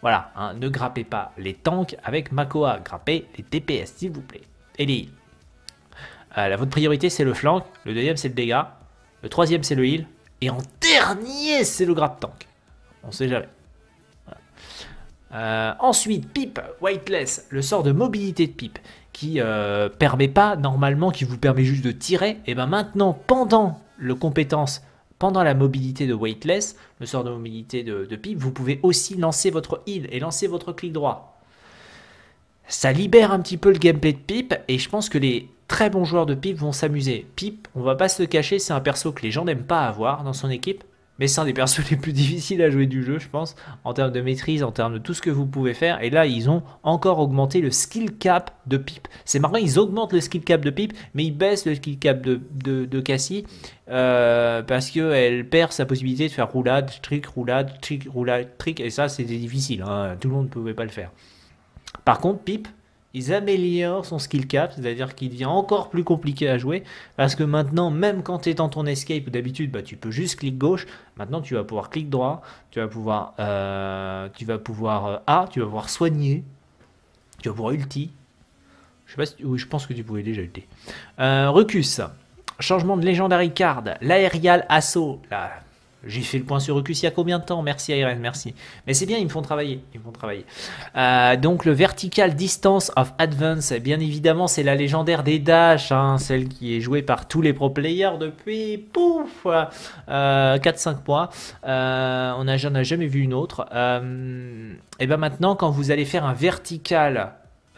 Voilà, hein, ne grappez pas les tanks avec Makoa, grappez les DPS s'il vous plaît. Et les euh, votre priorité c'est le flank. le deuxième c'est le dégât, le troisième c'est le heal, et en dernier c'est le grab tank. On sait jamais. Euh, ensuite, Pip, Weightless, le sort de mobilité de Pip, qui euh, permet pas normalement, qui vous permet juste de tirer. Et ben maintenant, pendant le compétence, pendant la mobilité de Weightless, le sort de mobilité de, de Pip, vous pouvez aussi lancer votre heal et lancer votre clic droit. Ça libère un petit peu le gameplay de Pip et je pense que les très bons joueurs de Pip vont s'amuser. Pip, on va pas se cacher, c'est un perso que les gens n'aiment pas avoir dans son équipe mais c'est un des persos les plus difficiles à jouer du jeu, je pense, en termes de maîtrise, en termes de tout ce que vous pouvez faire. Et là, ils ont encore augmenté le skill cap de Pip. C'est marrant, ils augmentent le skill cap de Pip, mais ils baissent le skill cap de, de, Cassie euh, parce qu'elle perd sa possibilité de faire roulade, trick, roulade, trick, roulade, trick. Et ça, c'était difficile, hein. tout le monde ne pouvait pas le faire. Par contre, Pip, ils améliorent son skill cap, c'est-à-dire qu'il devient encore plus compliqué à jouer, parce que maintenant, même quand tu es dans ton escape, d'habitude bah, tu peux juste clic gauche, maintenant tu vas pouvoir clic droit, tu vas pouvoir, euh, tu vas pouvoir euh, A, tu vas pouvoir soigner, tu vas pouvoir ulti. Je sais pas je pense que tu pouvais déjà ulti. Euh, Recus, changement de légendary card, l'aérial assaut, la j'ai fait le point sur Ocus il y a combien de temps Merci Irene, merci. Mais c'est bien, ils me font travailler. Ils me font travailler. Euh, donc le Vertical Distance of Advance, bien évidemment, c'est la légendaire des Dash, hein, celle qui est jouée par tous les pro players depuis pouf euh, 4-5 mois. Euh, on n'a jamais vu une autre. Euh, et bien maintenant, quand vous allez faire un vertical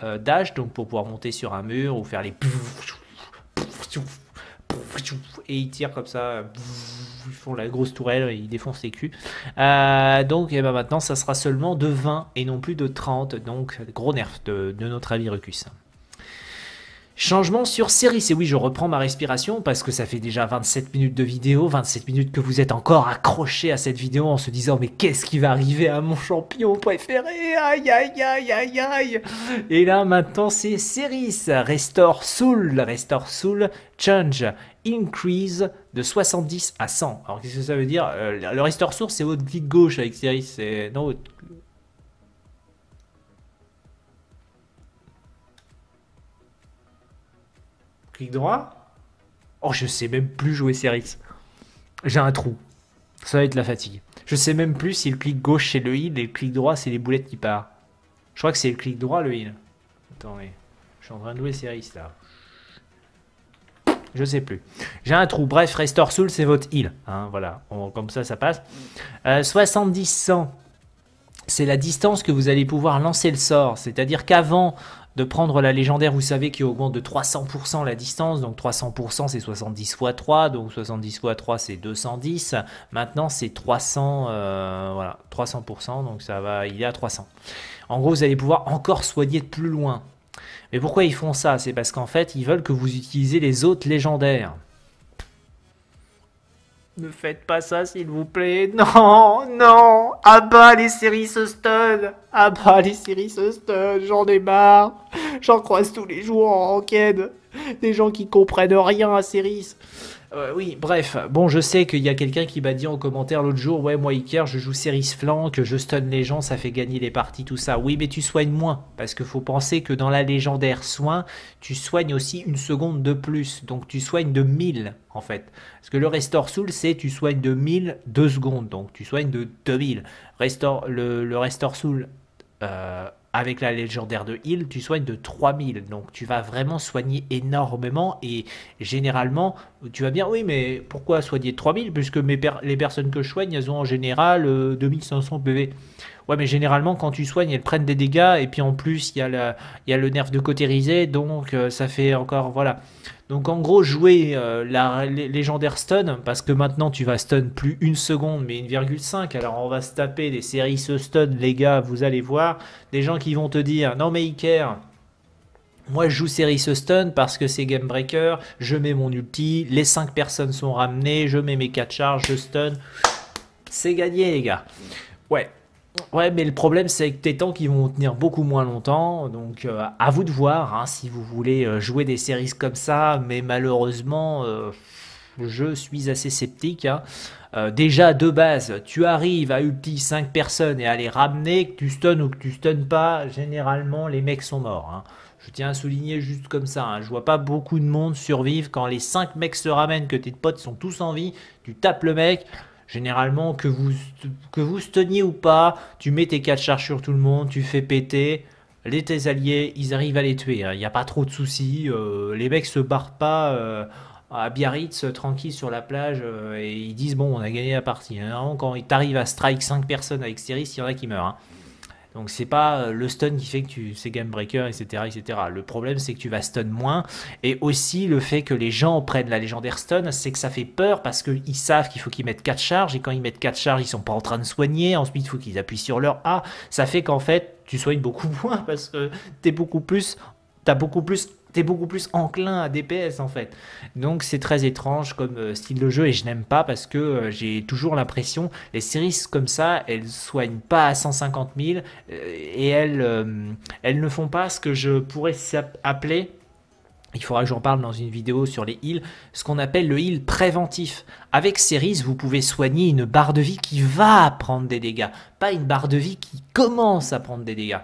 euh, dash, donc pour pouvoir monter sur un mur ou faire les et ils tirent comme ça font la grosse tourelle, ils défoncent les culs. Euh, donc eh ben, maintenant, ça sera seulement de 20 et non plus de 30. Donc, gros nerf de, notre avis Rucus. Changement sur série, et oui, je reprends ma respiration parce que ça fait déjà 27 minutes de vidéo, 27 minutes que vous êtes encore accroché à cette vidéo en se disant mais qu'est-ce qui va arriver à mon champion préféré Aïe aïe aïe aïe aïe Et là maintenant c'est Series, Restore Soul, Restore Soul, Change increase de 70 à 100. Alors qu'est-ce que ça veut dire euh, Le restore source, c'est votre clic gauche avec Siri, c'est... Non, Clic droit Oh, je sais même plus jouer séries J'ai un trou. Ça va être la fatigue. Je sais même plus si le clic gauche c'est le heal et le clic droit c'est les boulettes qui partent. Je crois que c'est le clic droit le heal. Attendez. Je suis en train de jouer series là. Je sais plus. J'ai un trou. Bref, Restore Soul, c'est votre île hein, voilà, comme ça, ça passe. 70-100, euh, c'est la distance que vous allez pouvoir lancer le sort. C'est-à-dire qu'avant de prendre la légendaire, vous savez, qu'il augmente de 300% la distance. Donc 300%, c'est 70 x 3. Donc 70 x 3, c'est 210. Maintenant, c'est 300, euh, voilà, 300%. Donc ça va, il est à 300. En gros, vous allez pouvoir encore soigner de plus loin. Mais pourquoi ils font ça C'est parce qu'en fait, ils veulent que vous utilisez les hôtes légendaires. Ne faites pas ça, s'il vous plaît. Non, non, bas les séries se Stone. Ah bah les séries stun, euh, j'en ai marre. J'en croise tous les jours en quête Des gens qui comprennent rien à séries. Euh, oui, bref. Bon, je sais qu'il y a quelqu'un qui m'a dit en commentaire l'autre jour, ouais, moi Iker, je joue séries Flank, je stun les gens, ça fait gagner les parties, tout ça. Oui, mais tu soignes moins, parce qu'il faut penser que dans la légendaire soin, tu soignes aussi une seconde de plus, donc tu soignes de 1000 en fait. Parce que le Restore Soul, c'est tu soignes de 1000, deux secondes, donc tu soignes de 2000. Restore, le, le Restore Soul euh, avec la légendaire de heal, tu soignes de 3000. Donc tu vas vraiment soigner énormément. Et généralement, tu vas bien, oui, mais pourquoi soigner 3000 Puisque les personnes que je soigne, elles ont en général 2500 euh, PV. Ouais, mais généralement, quand tu soignes, elles prennent des dégâts, et puis en plus, il y, a le, il le nerf de cotériser, donc euh, ça fait encore. Voilà. Donc en gros, jouer euh, la légendaire stun, parce que maintenant tu vas stun plus une seconde, mais 1,5. Alors on va se taper des séries se stun, les gars, vous allez voir. Des gens qui vont te dire Non, mais Iker, moi, je joue série ce stun parce que c'est game breaker. Je mets mon ulti, les 5 personnes sont ramenées, je mets mes 4 charges, je stun. C'est gagné, les gars. Ouais, Ouais, mais le problème, c'est que tes tanks, ils vont tenir beaucoup moins longtemps. Donc, euh, à vous de voir hein, si vous voulez euh, jouer des séries comme ça. Mais malheureusement, euh, je suis assez sceptique. Hein. déjà, de base, tu arrives à ulti 5 personnes et à les ramener, que tu stun ou que tu stun pas, généralement, les mecs sont morts. Hein. Je tiens à souligner juste comme ça. Je vois pas beaucoup de monde survivre quand les 5 mecs se ramènent, que tes potes sont tous en vie. Tu tapes le mec, Généralement, que vous, que vous se teniez ou pas, tu mets tes quatre charges sur tout le monde, tu fais péter. Les tes alliés, ils arrivent à les tuer. Il hein. n'y a pas trop de soucis. Euh, les mecs se barrent pas euh, à Biarritz euh, tranquille sur la plage et ils disent bon, on a gagné la partie. Normalement, hein. quand il arrives à strike 5 personnes avec Steris, il y en a qui meurent. Hein. Donc c'est pas euh, le stun qui fait que tu c'est game breaker, etc., etc. Le problème c'est que tu vas stun moins et aussi le fait que les gens prennent la légendaire stun, c'est que ça fait peur parce qu'ils savent qu'il faut qu'ils mettent 4 charges et quand ils mettent 4 charges, ils sont pas en train de soigner. Ensuite, il faut qu'ils appuient sur leur A. Ça fait qu'en fait tu soignes beaucoup moins parce que t'es beaucoup plus t'as beaucoup plus t'es beaucoup plus enclin à DPS en fait. Donc c'est très étrange comme euh, style de jeu et je n'aime pas parce que euh, j'ai toujours l'impression les séries comme ça elles soignent pas à 150 000 euh, et elles elles ne font pas ce que je pourrais appeler il faudra que j'en parle dans une vidéo sur les heals, ce qu'on appelle le heal préventif. Avec séries vous pouvez soigner une barre de vie qui va prendre des dégâts, pas une barre de vie qui commence à prendre des dégâts.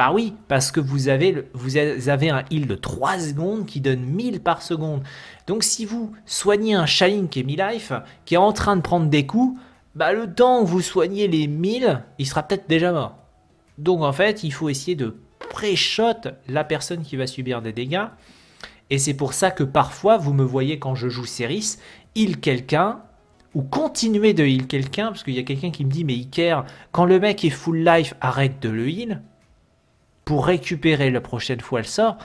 Bah oui, parce que vous avez, un heal de 3 secondes qui donne 1000 par seconde. Donc si vous soignez un shining qui est mi-life, qui est en train de prendre des coups, bah le temps où vous soignez les 1000, il sera peut-être déjà mort. Donc en fait, il faut essayer de pré-shot la personne qui va subir des dégâts. Et c'est pour ça que parfois, vous me voyez quand je joue Ceris, heal quelqu'un ou continuer de heal quelqu'un, parce qu'il y a quelqu'un qui me dit, mais Iker, quand le mec est full life, arrête de le heal pour récupérer la prochaine fois le sort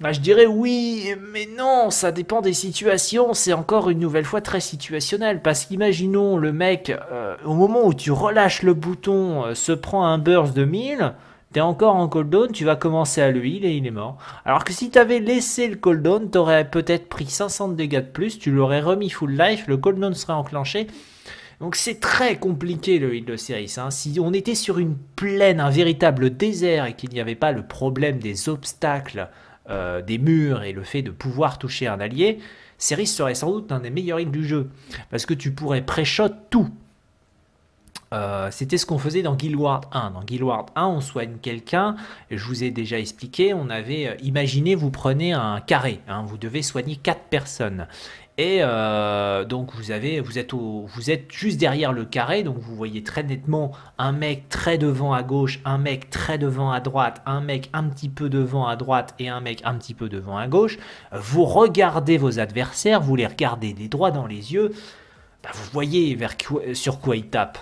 bah, je dirais oui, mais non, ça dépend des situations, c'est encore une nouvelle fois très situationnel, parce qu'imaginons le mec, euh, au moment où tu relâches le bouton, euh, se prend un burst de 1000, t'es encore en cooldown, tu vas commencer à l'huile et il est mort. Alors que si t'avais laissé le cooldown, t'aurais peut-être pris 500 de dégâts de plus, tu l'aurais remis full life, le cooldown serait enclenché, donc c'est très compliqué le de de Hein. Si on était sur une plaine, un véritable désert et qu'il n'y avait pas le problème des obstacles, euh, des murs et le fait de pouvoir toucher un allié, Ceris serait sans doute un des meilleurs îles du jeu. Parce que tu pourrais pré-shot tout. Euh, c'était ce qu'on faisait dans Guild Ward 1. Dans Guild Ward 1, on soigne quelqu'un. Je vous ai déjà expliqué, on avait, euh, imaginé. imaginez, vous prenez un carré, hein. vous devez soigner 4 personnes. Et euh, donc vous, avez, vous, êtes juste derrière le carré, donc vous voyez très nettement un mec très devant à gauche, un mec très devant à droite, un mec un petit peu devant à droite et un mec un petit peu devant à gauche. Vous regardez vos adversaires, vous les regardez des droits dans les yeux, bah, vous voyez vers sur quoi ils tapent.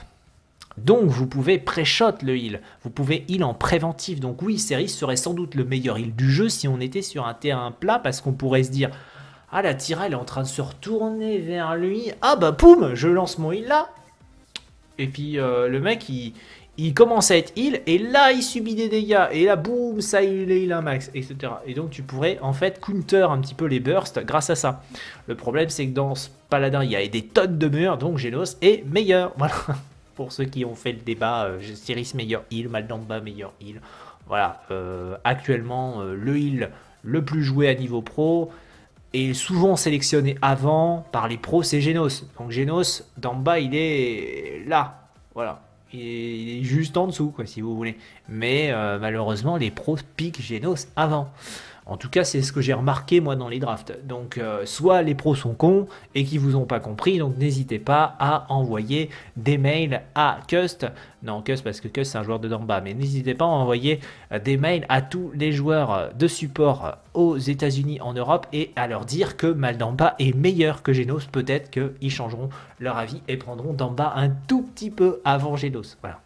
Donc vous pouvez pré-shot le heal, vous pouvez heal en préventif. Donc oui, Seris serait sans doute le meilleur heal du jeu si on était sur un terrain plat parce qu'on pourrait se dire Ah la tira elle est en train de se retourner vers lui, ah bah poum, je lance mon heal là. Et puis euh, le mec il, commence à être heal et là il subit des dégâts et là boum ça il est heal un max etc. Et donc tu pourrais en fait counter un petit peu les bursts grâce à ça. Le problème c'est que dans ce paladin il y a des tonnes de murs donc Genos est meilleur. Voilà pour ceux qui ont fait le débat, euh, Cyrus meilleur heal, Maldamba meilleur heal. Voilà, euh, actuellement euh, le heal le plus joué à niveau pro est souvent sélectionné avant par les pros, c'est Genos. Donc Genos, Damba, il est là. Voilà. Il est juste en dessous, quoi, si vous voulez. Mais malheureusement, les pros piquent Genos avant. En tout cas, c'est ce que j'ai remarqué moi dans les drafts. Donc, euh, soit les pros sont cons et qui vous ont pas compris, donc n'hésitez pas à envoyer des mails à Cust. Non, Cust parce que Cust c'est un joueur de Damba, mais n'hésitez pas à envoyer euh, des mails à tous les joueurs euh, de support aux États-Unis, en Europe et à leur dire que Maldamba est meilleur que Genos. Peut-être qu'ils changeront leur avis et prendront Damba un tout petit peu avant Genos. Voilà.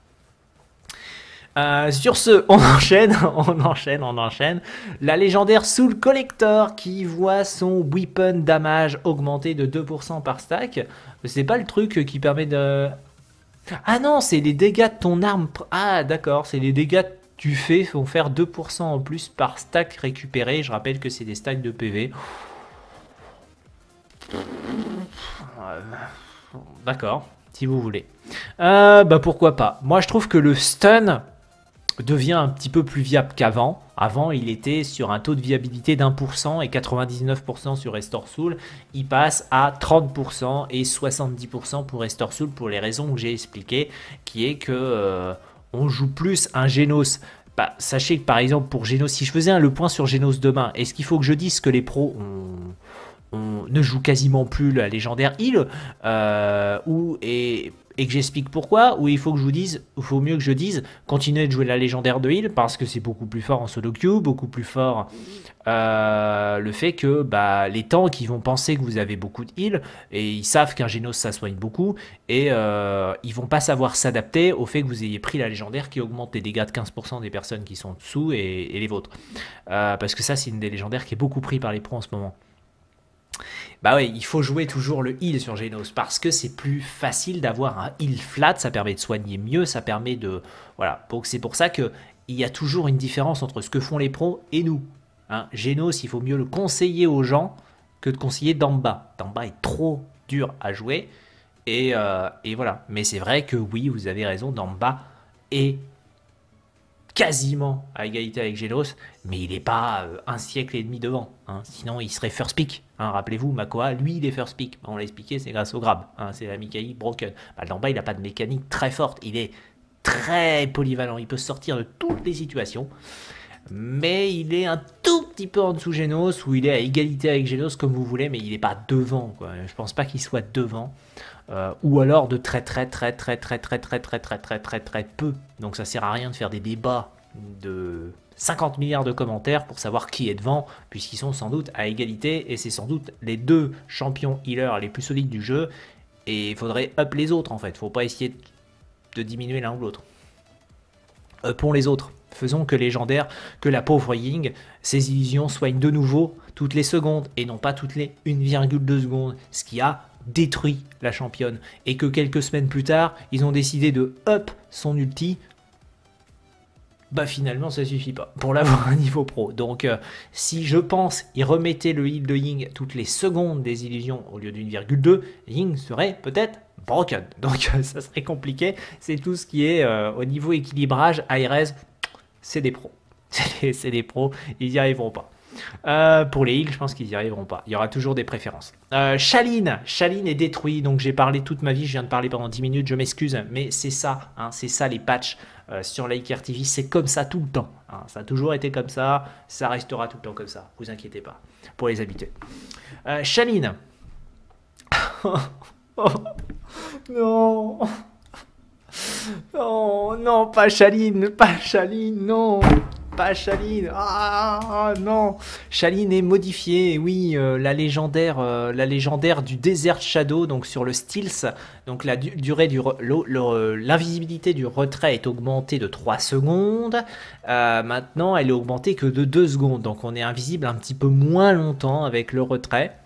Euh, sur ce, on enchaîne, on enchaîne, on enchaîne. La légendaire Soul Collector qui voit son weapon damage augmenter de 2% par stack. C'est pas le truc qui permet de... Ah non, c'est les dégâts de ton arme... Ah d'accord, c'est les dégâts que tu fais vont faire 2% en plus par stack récupéré. Je rappelle que c'est des stacks de PV. Euh, d'accord, si vous voulez. Euh, bah pourquoi pas. Moi je trouve que le stun, devient un petit peu plus viable qu'avant. Avant, il était sur un taux de viabilité d'1% et 99% sur Restore Soul. Il passe à 30% et 70% pour Restore Soul pour les raisons que j'ai expliquées, qui est que euh, on joue plus un Genos bah, sachez que par exemple pour Genos, si je faisais un, le point sur Genos demain, est-ce qu'il faut que je dise que les pros ont, on ne joue quasiment plus la légendaire heal, euh, ou, et, que j'explique pourquoi, ou il faut que je vous dise, il faut mieux que je dise, continuez de jouer la légendaire de heal, parce que c'est beaucoup plus fort en solo queue, beaucoup plus fort euh, le fait que bah, les tanks, ils vont penser que vous avez beaucoup de heal, et ils savent qu'un génos, ça soigne beaucoup, et euh, ils vont pas savoir s'adapter au fait que vous ayez pris la légendaire qui augmente les dégâts de 15% des personnes qui sont dessous et, et les vôtres. parce que ça, c'est une des légendaires qui est beaucoup pris par les pros en ce moment. Bah oui, il faut jouer toujours le heal sur Genos parce que c'est plus facile d'avoir un heal flat, ça permet de soigner mieux, ça permet de... Voilà, donc c'est pour ça qu'il y a toujours une différence entre ce que font les pros et nous. Hein. Genos, il faut mieux le conseiller aux gens que de conseiller Damba. Damba est trop dur à jouer. Et, euh, voilà. Mais c'est vrai que oui, vous avez raison, Damba est quasiment à égalité avec Genos, mais il n'est pas euh, un siècle et demi devant. Hein. Sinon, il serait first pick. Rappelez-vous, Makoa, lui, il est first pick. On l'a expliqué, c'est grâce au grab. c'est la mécanique Broken. D'en bas, il n'a pas de mécanique très forte. Il est très polyvalent. Il peut sortir de toutes les situations. Mais il est un tout petit peu en dessous Genos, où il est à égalité avec Genos, comme vous voulez, mais il n'est pas devant. Quoi. Je pense pas qu'il soit devant. ou alors de très très très très très très très très très très très très peu. Donc ça sert à rien de faire des débats de 50 milliards de commentaires pour savoir qui est devant, puisqu'ils sont sans doute à égalité, et c'est sans doute les deux champions healers les plus solides du jeu, et il faudrait up les autres en fait, faut pas essayer de diminuer l'un ou l'autre. Upons les autres, faisons que légendaire, que la pauvre Ying, ses illusions soignent de nouveau toutes les secondes, et non pas toutes les 1,2 secondes, ce qui a détruit la championne, et que quelques semaines plus tard, ils ont décidé de up son ulti bah finalement ça suffit pas pour l'avoir un niveau pro. Donc euh, si je pense y remettait le heal de Ying toutes les secondes des illusions au lieu d'une virgule 2, Ying serait peut-être broken. Donc euh, ça serait compliqué. C'est tout ce qui est euh, au niveau équilibrage, IRS, c'est des pros. C'est des pros, ils n'y arriveront pas. Euh, pour les îles, je pense qu'ils n'y arriveront pas. Il y aura toujours des préférences. Chaline, euh, Chaline est détruit. Donc j'ai parlé toute ma vie, je viens de parler pendant 10 minutes, je m'excuse, mais c'est ça, hein, c'est ça les patchs euh, sur Laker TV, c'est comme ça tout le temps. Hein. Ça a toujours été comme ça, ça restera tout le temps comme ça, vous inquiétez pas, pour les habitués. Chaline. Oh, non. Non, non, pas Chaline, pas Chaline, non pas Chaline. Ah, ah, ah non, Chaline est modifiée. Oui, euh, la légendaire, euh, la légendaire du Desert Shadow, donc sur le Stills. Donc la durée du euh, l'invisibilité du retrait est augmentée de 3 secondes. maintenant, elle est augmentée que de 2 secondes. Donc on est invisible un petit peu moins longtemps avec le retrait.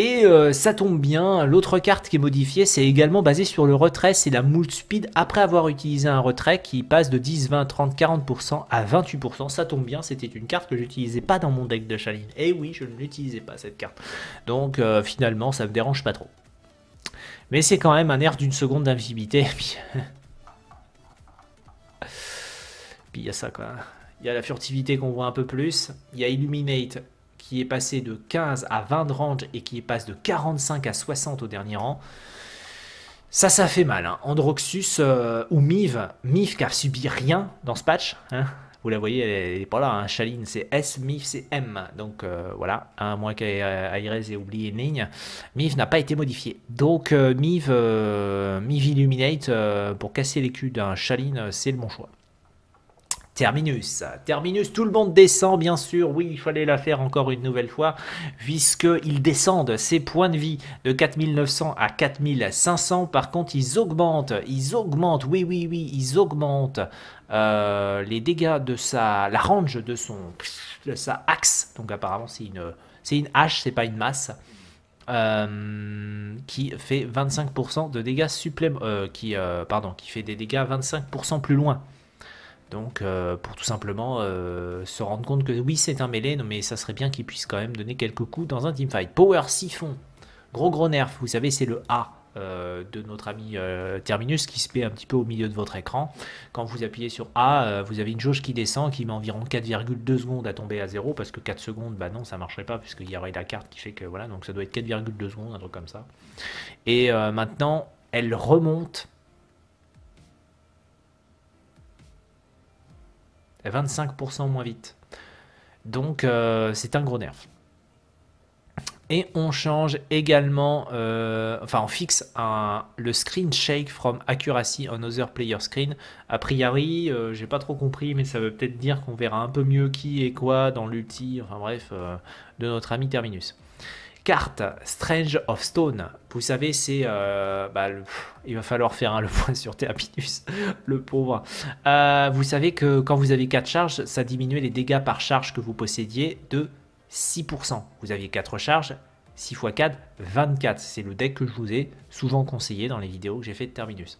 Et euh, ça tombe bien, l'autre carte qui est modifiée, c'est également basé sur le retrait, c'est la moult speed après avoir utilisé un retrait qui passe de 10, 20, 30, 40% à 28%. Ça tombe bien, c'était une carte que j'utilisais pas dans mon deck de Chaline. Et eh oui, je ne l'utilisais pas cette carte. Donc euh, finalement, ça me dérange pas trop. Mais c'est quand même un air d'une seconde d'invisibilité. puis il y a ça quoi. Il y a la furtivité qu'on voit un peu plus. Il y a Illuminate qui est passé de 15 à 20 de range et qui passe de 45 à 60 au dernier rang. Ça, ça fait mal. Hein. Androxus euh, ou Miv, Miv qui a subi rien dans ce patch. Hein. Vous la voyez, elle n'est pas là. Chaline, hein. c'est S, Miv, c'est M. Donc euh, voilà, à moins qu'Aires euh, ait oublié une ligne. Miv n'a pas été modifié. Donc Miv, Illuminate, pour casser les culs d'un Chaline, c'est le bon choix. Terminus. Terminus, tout le monde descend, bien sûr. Oui, il fallait la faire encore une nouvelle fois, puisqu'ils descendent ces points de vie de 4900 à 4500. Par contre, ils augmentent, ils augmentent, oui, oui, oui, ils augmentent euh, les dégâts de sa, la range de son, de sa axe. Donc, apparemment, c'est une, c'est une hache, c'est pas une masse. Euh, qui fait 25% de dégâts supplémentaires, euh, qui, pardon, qui fait des dégâts 25% plus loin. Donc, euh, pour tout simplement euh, se rendre compte que oui, c'est un mêlé, mais ça serait bien qu'il puisse quand même donner quelques coups dans un teamfight. Power Siphon, gros gros nerf, vous savez, c'est le A euh, de notre ami Terminus qui se paie un petit peu au milieu de votre écran. Quand vous appuyez sur A, vous avez une jauge qui descend qui met environ 4,2 secondes à tomber à 0 parce que 4 secondes, bah non, ça marcherait pas puisqu'il y aurait la carte qui fait que voilà, donc ça doit être 4,2 secondes, un truc comme ça. Et maintenant, elle remonte 25% moins vite. Donc euh, c'est un gros nerf. Et on change également, euh, enfin on fixe un, le screen shake from accuracy on other player screen. A priori, euh, j'ai pas trop compris, mais ça veut peut-être dire qu'on verra un peu mieux qui et quoi dans l'ulti, enfin bref, de notre ami Terminus carte Strange of Stone. Vous savez, c'est. Euh, bah, il va falloir faire un hein, le point sur Terminus, le pauvre. Euh, vous savez que quand vous avez 4 charges, ça diminuait les dégâts par charge que vous possédiez de 6%. Vous aviez 4 charges, 6 x 4, 24. C'est le deck que je vous ai souvent conseillé dans les vidéos que j'ai fait de Terminus.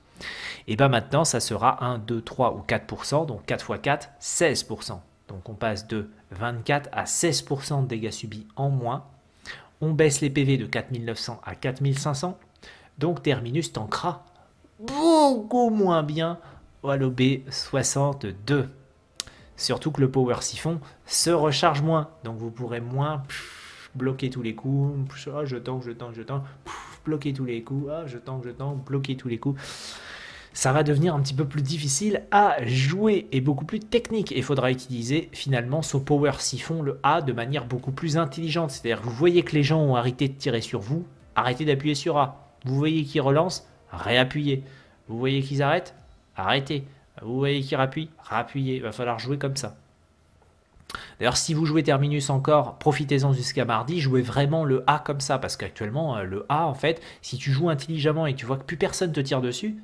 Et bien maintenant, ça sera 1, 2, 3 ou 4%. Donc 4 x 4, 16%. Donc on passe de 24 à 16% de dégâts subis en moins on baisse les PV de 4900 à 4500, donc Terminus tankera beaucoup moins bien à B 62 Surtout que le Power Siphon se recharge moins, donc vous pourrez moins bloquer tous les coups, ah, je tank, ah, je tank, je tank, bloquer tous les coups, je tank, je tank, bloquer tous les coups ça va devenir un petit peu plus difficile à jouer et beaucoup plus technique. Et il faudra utiliser finalement ce power siphon, le A, de manière beaucoup plus intelligente. C'est-à-dire vous voyez que les gens ont arrêté de tirer sur vous, arrêtez d'appuyer sur A. Vous voyez qu'ils relancent, réappuyez. Vous voyez qu'ils arrêtent, arrêtez. Vous voyez qu'ils rappuient, rappuyez. Il va falloir jouer comme ça. D'ailleurs, si vous jouez Terminus encore, profitez-en jusqu'à mardi, jouez vraiment le A comme ça, parce qu'actuellement, euh, le A, en fait, si tu joues intelligemment et tu vois que plus personne te tire dessus,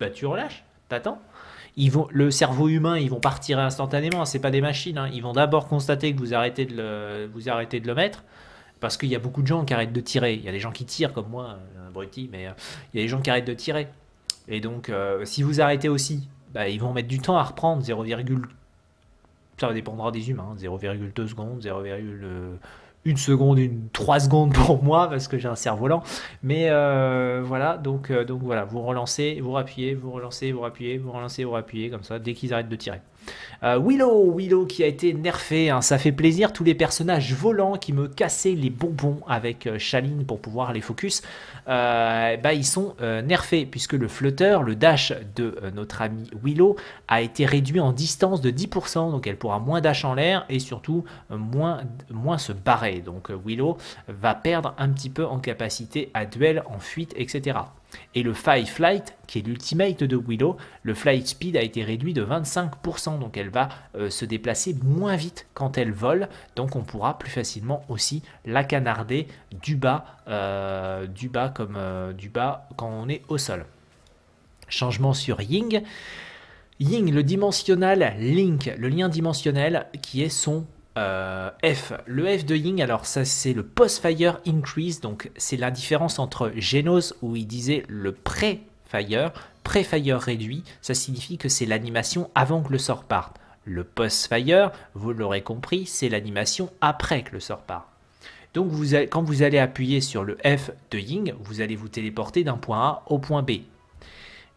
bah, tu relâches, t'attends. Ils vont, le cerveau humain, ils vont partir instantanément. C'est pas des machines. Hein. Ils vont d'abord constater que vous arrêtez de le, vous arrêtez de le mettre, parce qu'il y a beaucoup de gens qui arrêtent de tirer. Il y a des gens qui tirent comme moi, un euh, bruti, mais euh, il y a des gens qui arrêtent de tirer. Et donc, euh, si vous arrêtez aussi, bah, ils vont mettre du temps à reprendre 0, ça dépendra des humains, 0,2 hein, secondes, 0, une seconde, une trois secondes pour moi parce que j'ai un cerf-volant. Mais euh, voilà, donc, euh, donc voilà, vous relancez, vous rappuyez, vous relancez, vous rappuyez, vous relancez, vous rappuyez comme ça dès qu'ils arrêtent de tirer. Euh, Willow, Willow qui a été nerfé, hein. ça fait plaisir. Tous les personnages volants qui me cassaient les bonbons avec Chaline euh, pour pouvoir les focus, bah, ils sont nerfés puisque le flutter, le dash de notre ami Willow a été réduit en distance de 10%, donc elle pourra moins dash en l'air et surtout moins, moins se barrer. Donc Willow va perdre un petit peu en capacité à duel, en fuite, etc. Et le Five Flight, qui est l'ultimate de Willow, le Flight Speed a été réduit de 25%, donc elle va euh, se déplacer moins vite quand elle vole, donc on pourra plus facilement aussi la canarder du bas, euh, du bas comme euh, du bas quand on est au sol. Changement sur Ying. Ying, le dimensionnel link, le lien dimensionnel qui est son euh, F, le F de Ying, alors ça c'est le post-fire increase, donc c'est la différence entre Genos où il disait le pré-fire, pré-fire réduit, ça signifie que c'est l'animation avant que le sort parte. Le post-fire, vous l'aurez compris, c'est l'animation après que le sort part. Donc quand vous allez appuyer sur le F de Ying, vous allez vous téléporter d'un point A au point B.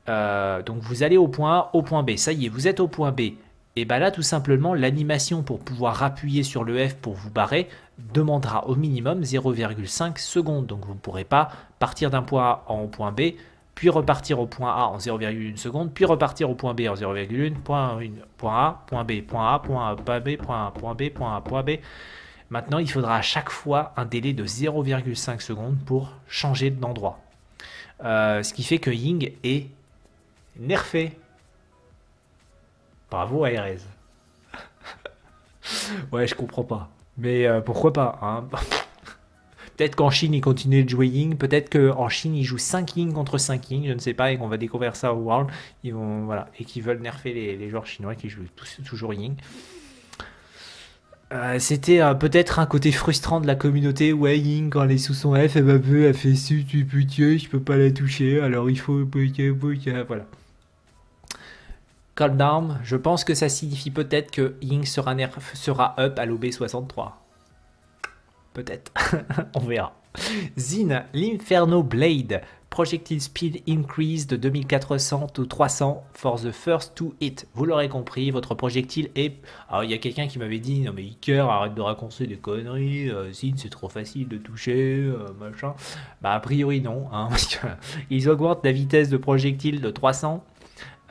Euh, donc vous allez au point A, au point B, ça y est, vous êtes au point B. Et bien bah là, tout simplement, l'animation pour pouvoir appuyer sur le F pour vous barrer demandera au minimum 0,5 secondes. Donc vous ne pourrez pas partir d'un point A en point B, puis repartir au point A en 0,1 seconde, puis repartir au point B en 0,1, point, A, point B, point A, point A, point B, point A, point B, point A, point B. Maintenant, il faudra à chaque fois un délai de 0,5 secondes pour changer d'endroit. Euh, ce qui fait que Ying est nerfé. Bravo Aérez. ouais, je comprends pas. Mais euh, pourquoi pas hein Peut-être qu'en Chine, ils continuent de jouer Ying. Peut-être qu'en Chine, ils jouent 5 Ying contre 5 Ying. Je ne sais pas. Et qu'on va découvrir ça au World. Ils vont, voilà, et qu'ils veulent nerfer les, joueurs chinois qui jouent toujours Ying. Euh, c'était euh, peut-être un côté frustrant de la communauté. Ouais, Ying, quand elle est sous son F, elle peu, fait su tu putain je peux pas la toucher, alors il faut. Voilà. Calm down, je pense que ça signifie peut-être que Ying sera, sera up à l'OB63. Peut-être, on verra. Zin, l'Inferno Blade, projectile speed increase de 2400 ou 300 for the first to hit. Vous l'aurez compris, votre projectile est... Alors ah, il y a quelqu'un qui m'avait dit, non mais Iker, arrête de raconter des conneries, euh, Zin c'est trop facile de toucher, euh, machin. Bah a priori non, hein, parce augmentent la vitesse de projectile de 300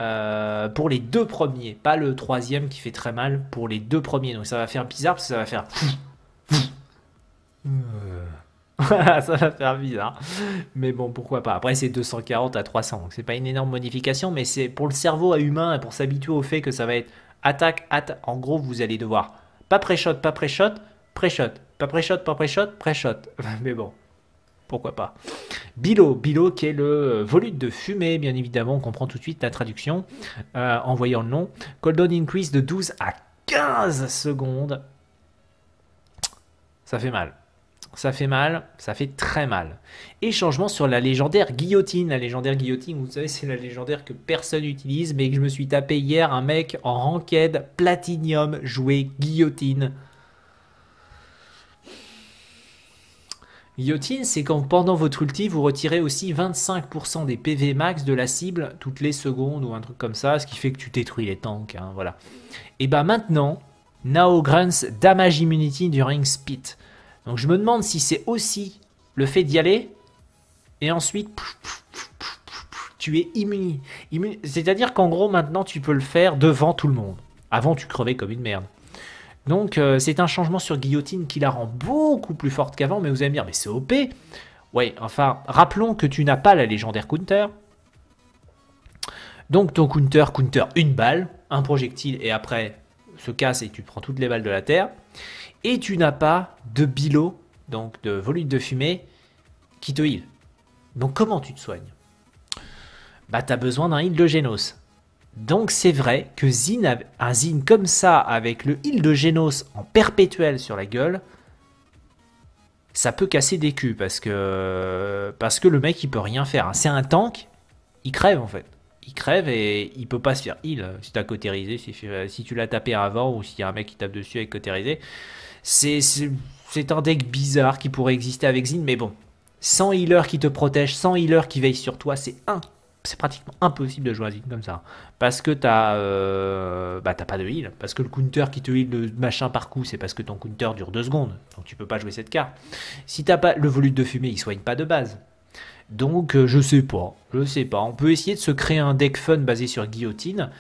euh, pour les deux premiers, pas le troisième qui fait très mal, pour les deux premiers. Donc ça va faire bizarre parce que ça va faire. Euh. ça va faire bizarre. Mais bon, pourquoi pas. Après, c'est 240 à 300, donc c'est pas une énorme modification, mais c'est pour le cerveau à humain et pour s'habituer au fait que ça va être attaque, attaque. En gros, vous allez devoir pas pré-shot, pas pré-shot, pré-shot, pas pré-shot, pas pré-shot, pré-shot. Mais bon, pourquoi pas. Bilo, Bilo qui est le euh, volute de fumée, bien évidemment, on comprend tout de suite la traduction euh, en voyant le nom. Coldon increase de 12 à 15 secondes. Ça fait mal. Ça fait mal, ça fait très mal. Et changement sur la légendaire guillotine. La légendaire guillotine, vous savez, c'est la légendaire que personne n'utilise, mais que je me suis tapé hier un mec en ranked platinum joué guillotine. Yotin, c'est quand pendant votre ulti, vous retirez aussi 25% des PV max de la cible toutes les secondes ou un truc comme ça, ce qui fait que tu détruis les tanks, hein, voilà. Et eh bah ben, maintenant, Nao grants damage immunity during spit. Donc je me demande si c'est aussi le fait d'y aller et ensuite tu es immuni. C'est-à-dire qu'en gros maintenant tu peux le faire devant tout le monde. Avant tu crevais comme une merde. Donc euh, c'est un changement sur guillotine qui la rend beaucoup plus forte qu'avant, mais vous allez me dire, mais c'est OP. Ouais, enfin, rappelons que tu n'as pas la légendaire counter. Donc ton counter, counter une balle, un projectile, et après se casse et tu prends toutes les balles de la terre. Et tu n'as pas de bilot, donc de volume de fumée, qui te heal. Donc comment tu te soignes Bah t'as besoin d'un heal de Génos. Donc c'est vrai que Zin, un Zin comme ça, avec le heal de Genos en perpétuel sur la gueule, ça peut casser des culs parce que, parce que le mec il peut rien faire. C'est un tank, il crève en fait. Il crève et il peut pas se faire heal si t'as cotérisé, si, si tu l'as tapé avant ou s'il y a un mec qui tape dessus avec cotérisé. C'est un deck bizarre qui pourrait exister avec Zin, mais bon. Sans healer qui te protège, sans healer qui veille sur toi, c'est un c'est pratiquement impossible de jouer un comme ça. Parce que t'as euh, bah bah, pas de heal. Parce que le counter qui te heal le machin par coup, c'est parce que ton counter dure 2 secondes. Donc tu peux pas jouer cette carte. Si t'as pas le volute de fumée, il soigne pas de base. Donc euh, je sais pas. Je sais pas. On peut essayer de se créer un deck fun basé sur guillotine.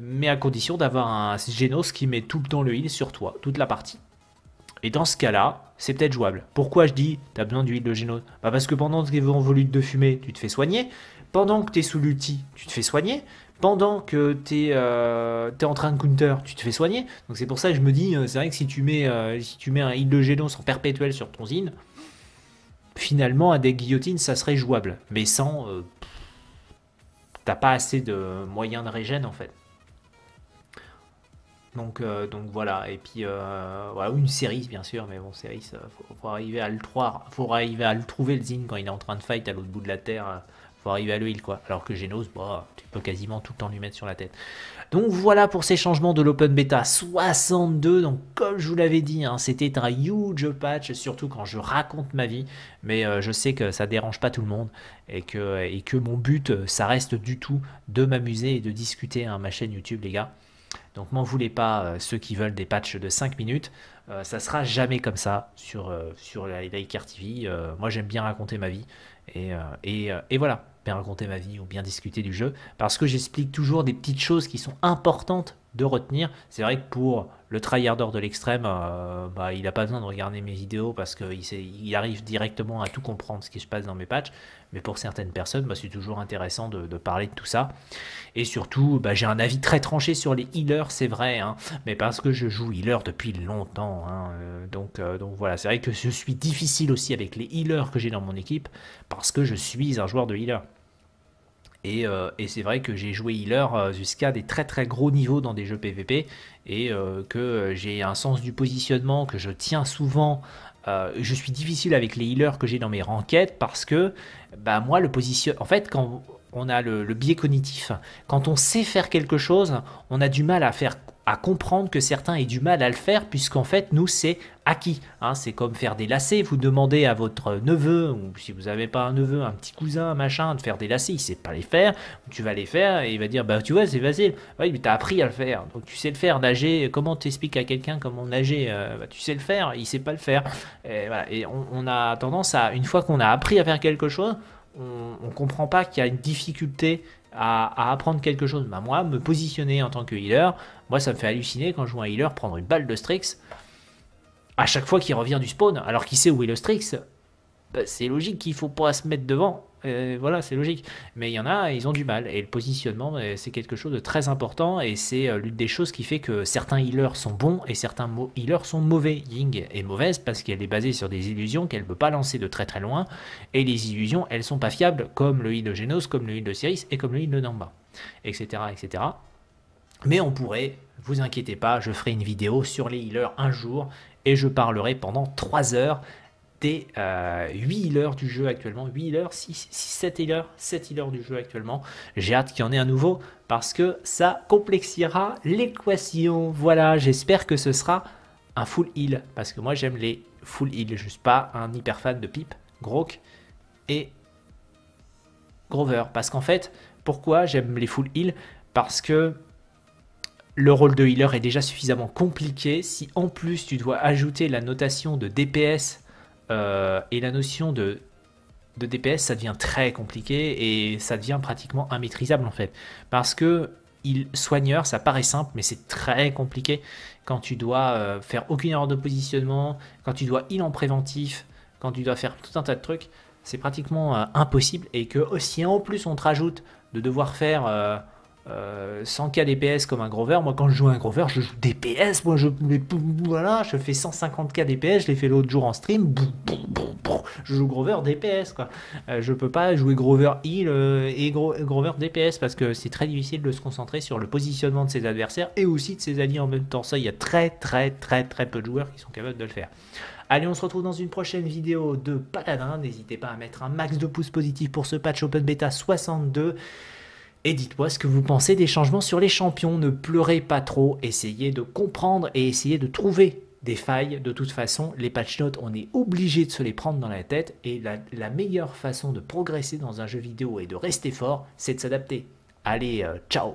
Mais à condition d'avoir un Genos qui met tout le temps le heal sur toi, toute la partie. Et dans ce cas-là, c'est peut-être jouable. Pourquoi je dis t'as besoin d'huile de genos bah Parce que pendant que tes volute de fumée, tu te fais soigner pendant que tu es sous l'ulti, tu te fais soigner. Pendant que tu es, euh, en train de counter, tu te fais soigner. Donc c'est pour ça que je me dis, euh, c'est vrai que si tu mets, euh, si tu mets un heal de Gédon en perpétuel sur ton zine, finalement, à des guillotines, ça serait jouable. Mais sans. T'as pas assez de moyens de régène en fait. Donc, donc voilà, et puis une série bien sûr, mais bon, série, il faut, arriver à le trouver, arriver à le trouver le quand il est en train de fight à l'autre bout de la terre arriver à l'huile, quoi. Alors que Genos, bah, tu peux quasiment tout le temps lui mettre sur la tête. Donc voilà pour ces changements de l'open beta 62. Donc comme je vous l'avais dit, hein, c'était un huge patch, surtout quand je raconte ma vie. Mais euh, je sais que ça dérange pas tout le monde et que, et que mon but, euh, ça reste du tout de m'amuser et de discuter à ma chaîne YouTube, les gars. Donc m'en voulez pas euh, ceux qui veulent des patchs de 5 minutes. ça sera jamais comme ça sur, sur la, la TV. moi j'aime bien raconter ma vie. et, et voilà raconter ma vie ou bien discuter du jeu, parce que j'explique toujours des petites choses qui sont importantes de retenir. C'est vrai que pour le tryharder de l'extrême, euh, bah, il n'a pas besoin de regarder mes vidéos parce qu'il il arrive directement à tout comprendre ce qui se passe dans mes patchs. Mais pour certaines personnes, bah, c'est toujours intéressant de, parler de tout ça. Et surtout, bah, j'ai un avis très tranché sur les healers, c'est vrai, hein, mais parce que je joue healer depuis longtemps. Hein, euh, donc, euh, donc voilà, c'est vrai que je suis difficile aussi avec les healers que j'ai dans mon équipe parce que je suis un joueur de healer. Euh, et, c'est vrai que j'ai joué healer euh, jusqu'à des très très gros niveaux dans des jeux PVP et euh, que j'ai un sens du positionnement que je tiens souvent. je suis difficile avec les healers que j'ai dans mes ranquettes parce que bah, moi le position... En fait quand on a le biais cognitif, quand on sait faire quelque chose, on a du mal à faire à comprendre que certains aient du mal à le faire, puisqu'en fait, nous, c'est acquis. Hein. c'est comme faire des lacets. Vous demandez à votre neveu, ou si vous n'avez pas un neveu, un petit cousin, machin, de faire des lacets. Il ne sait pas les faire. Tu vas les faire et il va dire Bah, tu vois, c'est facile. Ah oui, mais tu as appris à le faire. Donc, tu sais le faire. Nager, comment t'expliques à quelqu'un comment nager euh, bah, Tu sais le faire. Il ne sait pas le faire. Et, on, a tendance à, une fois qu'on a appris à faire quelque chose, on ne comprend pas qu'il y a une difficulté à, à, apprendre quelque chose. Bah moi, me positionner en tant que healer, moi, ça me fait halluciner quand je vois un healer prendre une balle de Strix à chaque fois qu'il revient du spawn, alors qu'il sait où est le Strix. Bah, c'est logique qu'il faut pas se mettre devant. Euh, voilà, c'est logique. Mais il y en a, ils ont du mal. Et le positionnement, euh, c'est quelque chose de très important. Et c'est euh, l'une des choses qui fait que certains healers sont bons et certains healers sont mauvais. Ying est mauvaise parce qu'elle est basée sur des illusions qu'elle ne peut pas lancer de très très loin. Et les illusions, elles sont pas fiables, comme le heal de Genos, comme le heal de Cyrus et comme le heal de Namba, etc. etc. Mais on pourrait, vous inquiétez pas, je ferai une vidéo sur les healers un jour et je parlerai pendant 3 heures des 8 euh, healers du jeu actuellement, 8 healers, 6, 7 healers, 7 healers du jeu actuellement. J'ai hâte qu'il y en ait un nouveau parce que ça complexiera l'équation. Voilà, j'espère que ce sera un full heal parce que moi j'aime les full heal. Je ne suis pas un hyper fan de Pip, Grok et Grover parce qu'en fait, pourquoi j'aime les full heal Parce que le rôle de healer est déjà suffisamment compliqué. Si en plus tu dois ajouter la notation de DPS euh, et la notion de, DPS, ça devient très compliqué et ça devient pratiquement immaîtrisable en fait. Parce que il, soigneur, ça paraît simple, mais c'est très compliqué quand tu dois euh, faire aucune erreur de positionnement, quand tu dois heal en préventif, quand tu dois faire tout un tas de trucs. C'est pratiquement euh, impossible et que oh, si en plus on te rajoute de devoir faire 100k euh, DPS comme un Grover, moi quand je joue un Grover, je joue DPS, moi je voilà, je fais 150k DPS, je l'ai fait l'autre jour en stream, boum, boum, je joue Grover DPS quoi. Euh, je peux pas jouer Grover heal euh, et Grover DPS parce que c'est très difficile de se concentrer sur le positionnement de ses adversaires et aussi de ses alliés en même temps. Ça, il y a très très très très peu de joueurs qui sont capables de le faire. Allez, on se retrouve dans une prochaine vidéo de Paladin. N'hésitez pas à mettre un max de pouces positifs pour ce patch Open Beta 62. Et dites-moi ce que vous pensez des changements sur les champions. Ne pleurez pas trop, essayez de comprendre et essayez de trouver des failles. De toute façon, les patch notes, on est obligé de se les prendre dans la tête. Et la, meilleure façon de progresser dans un jeu vidéo et de rester fort, c'est de s'adapter. Allez, euh, ciao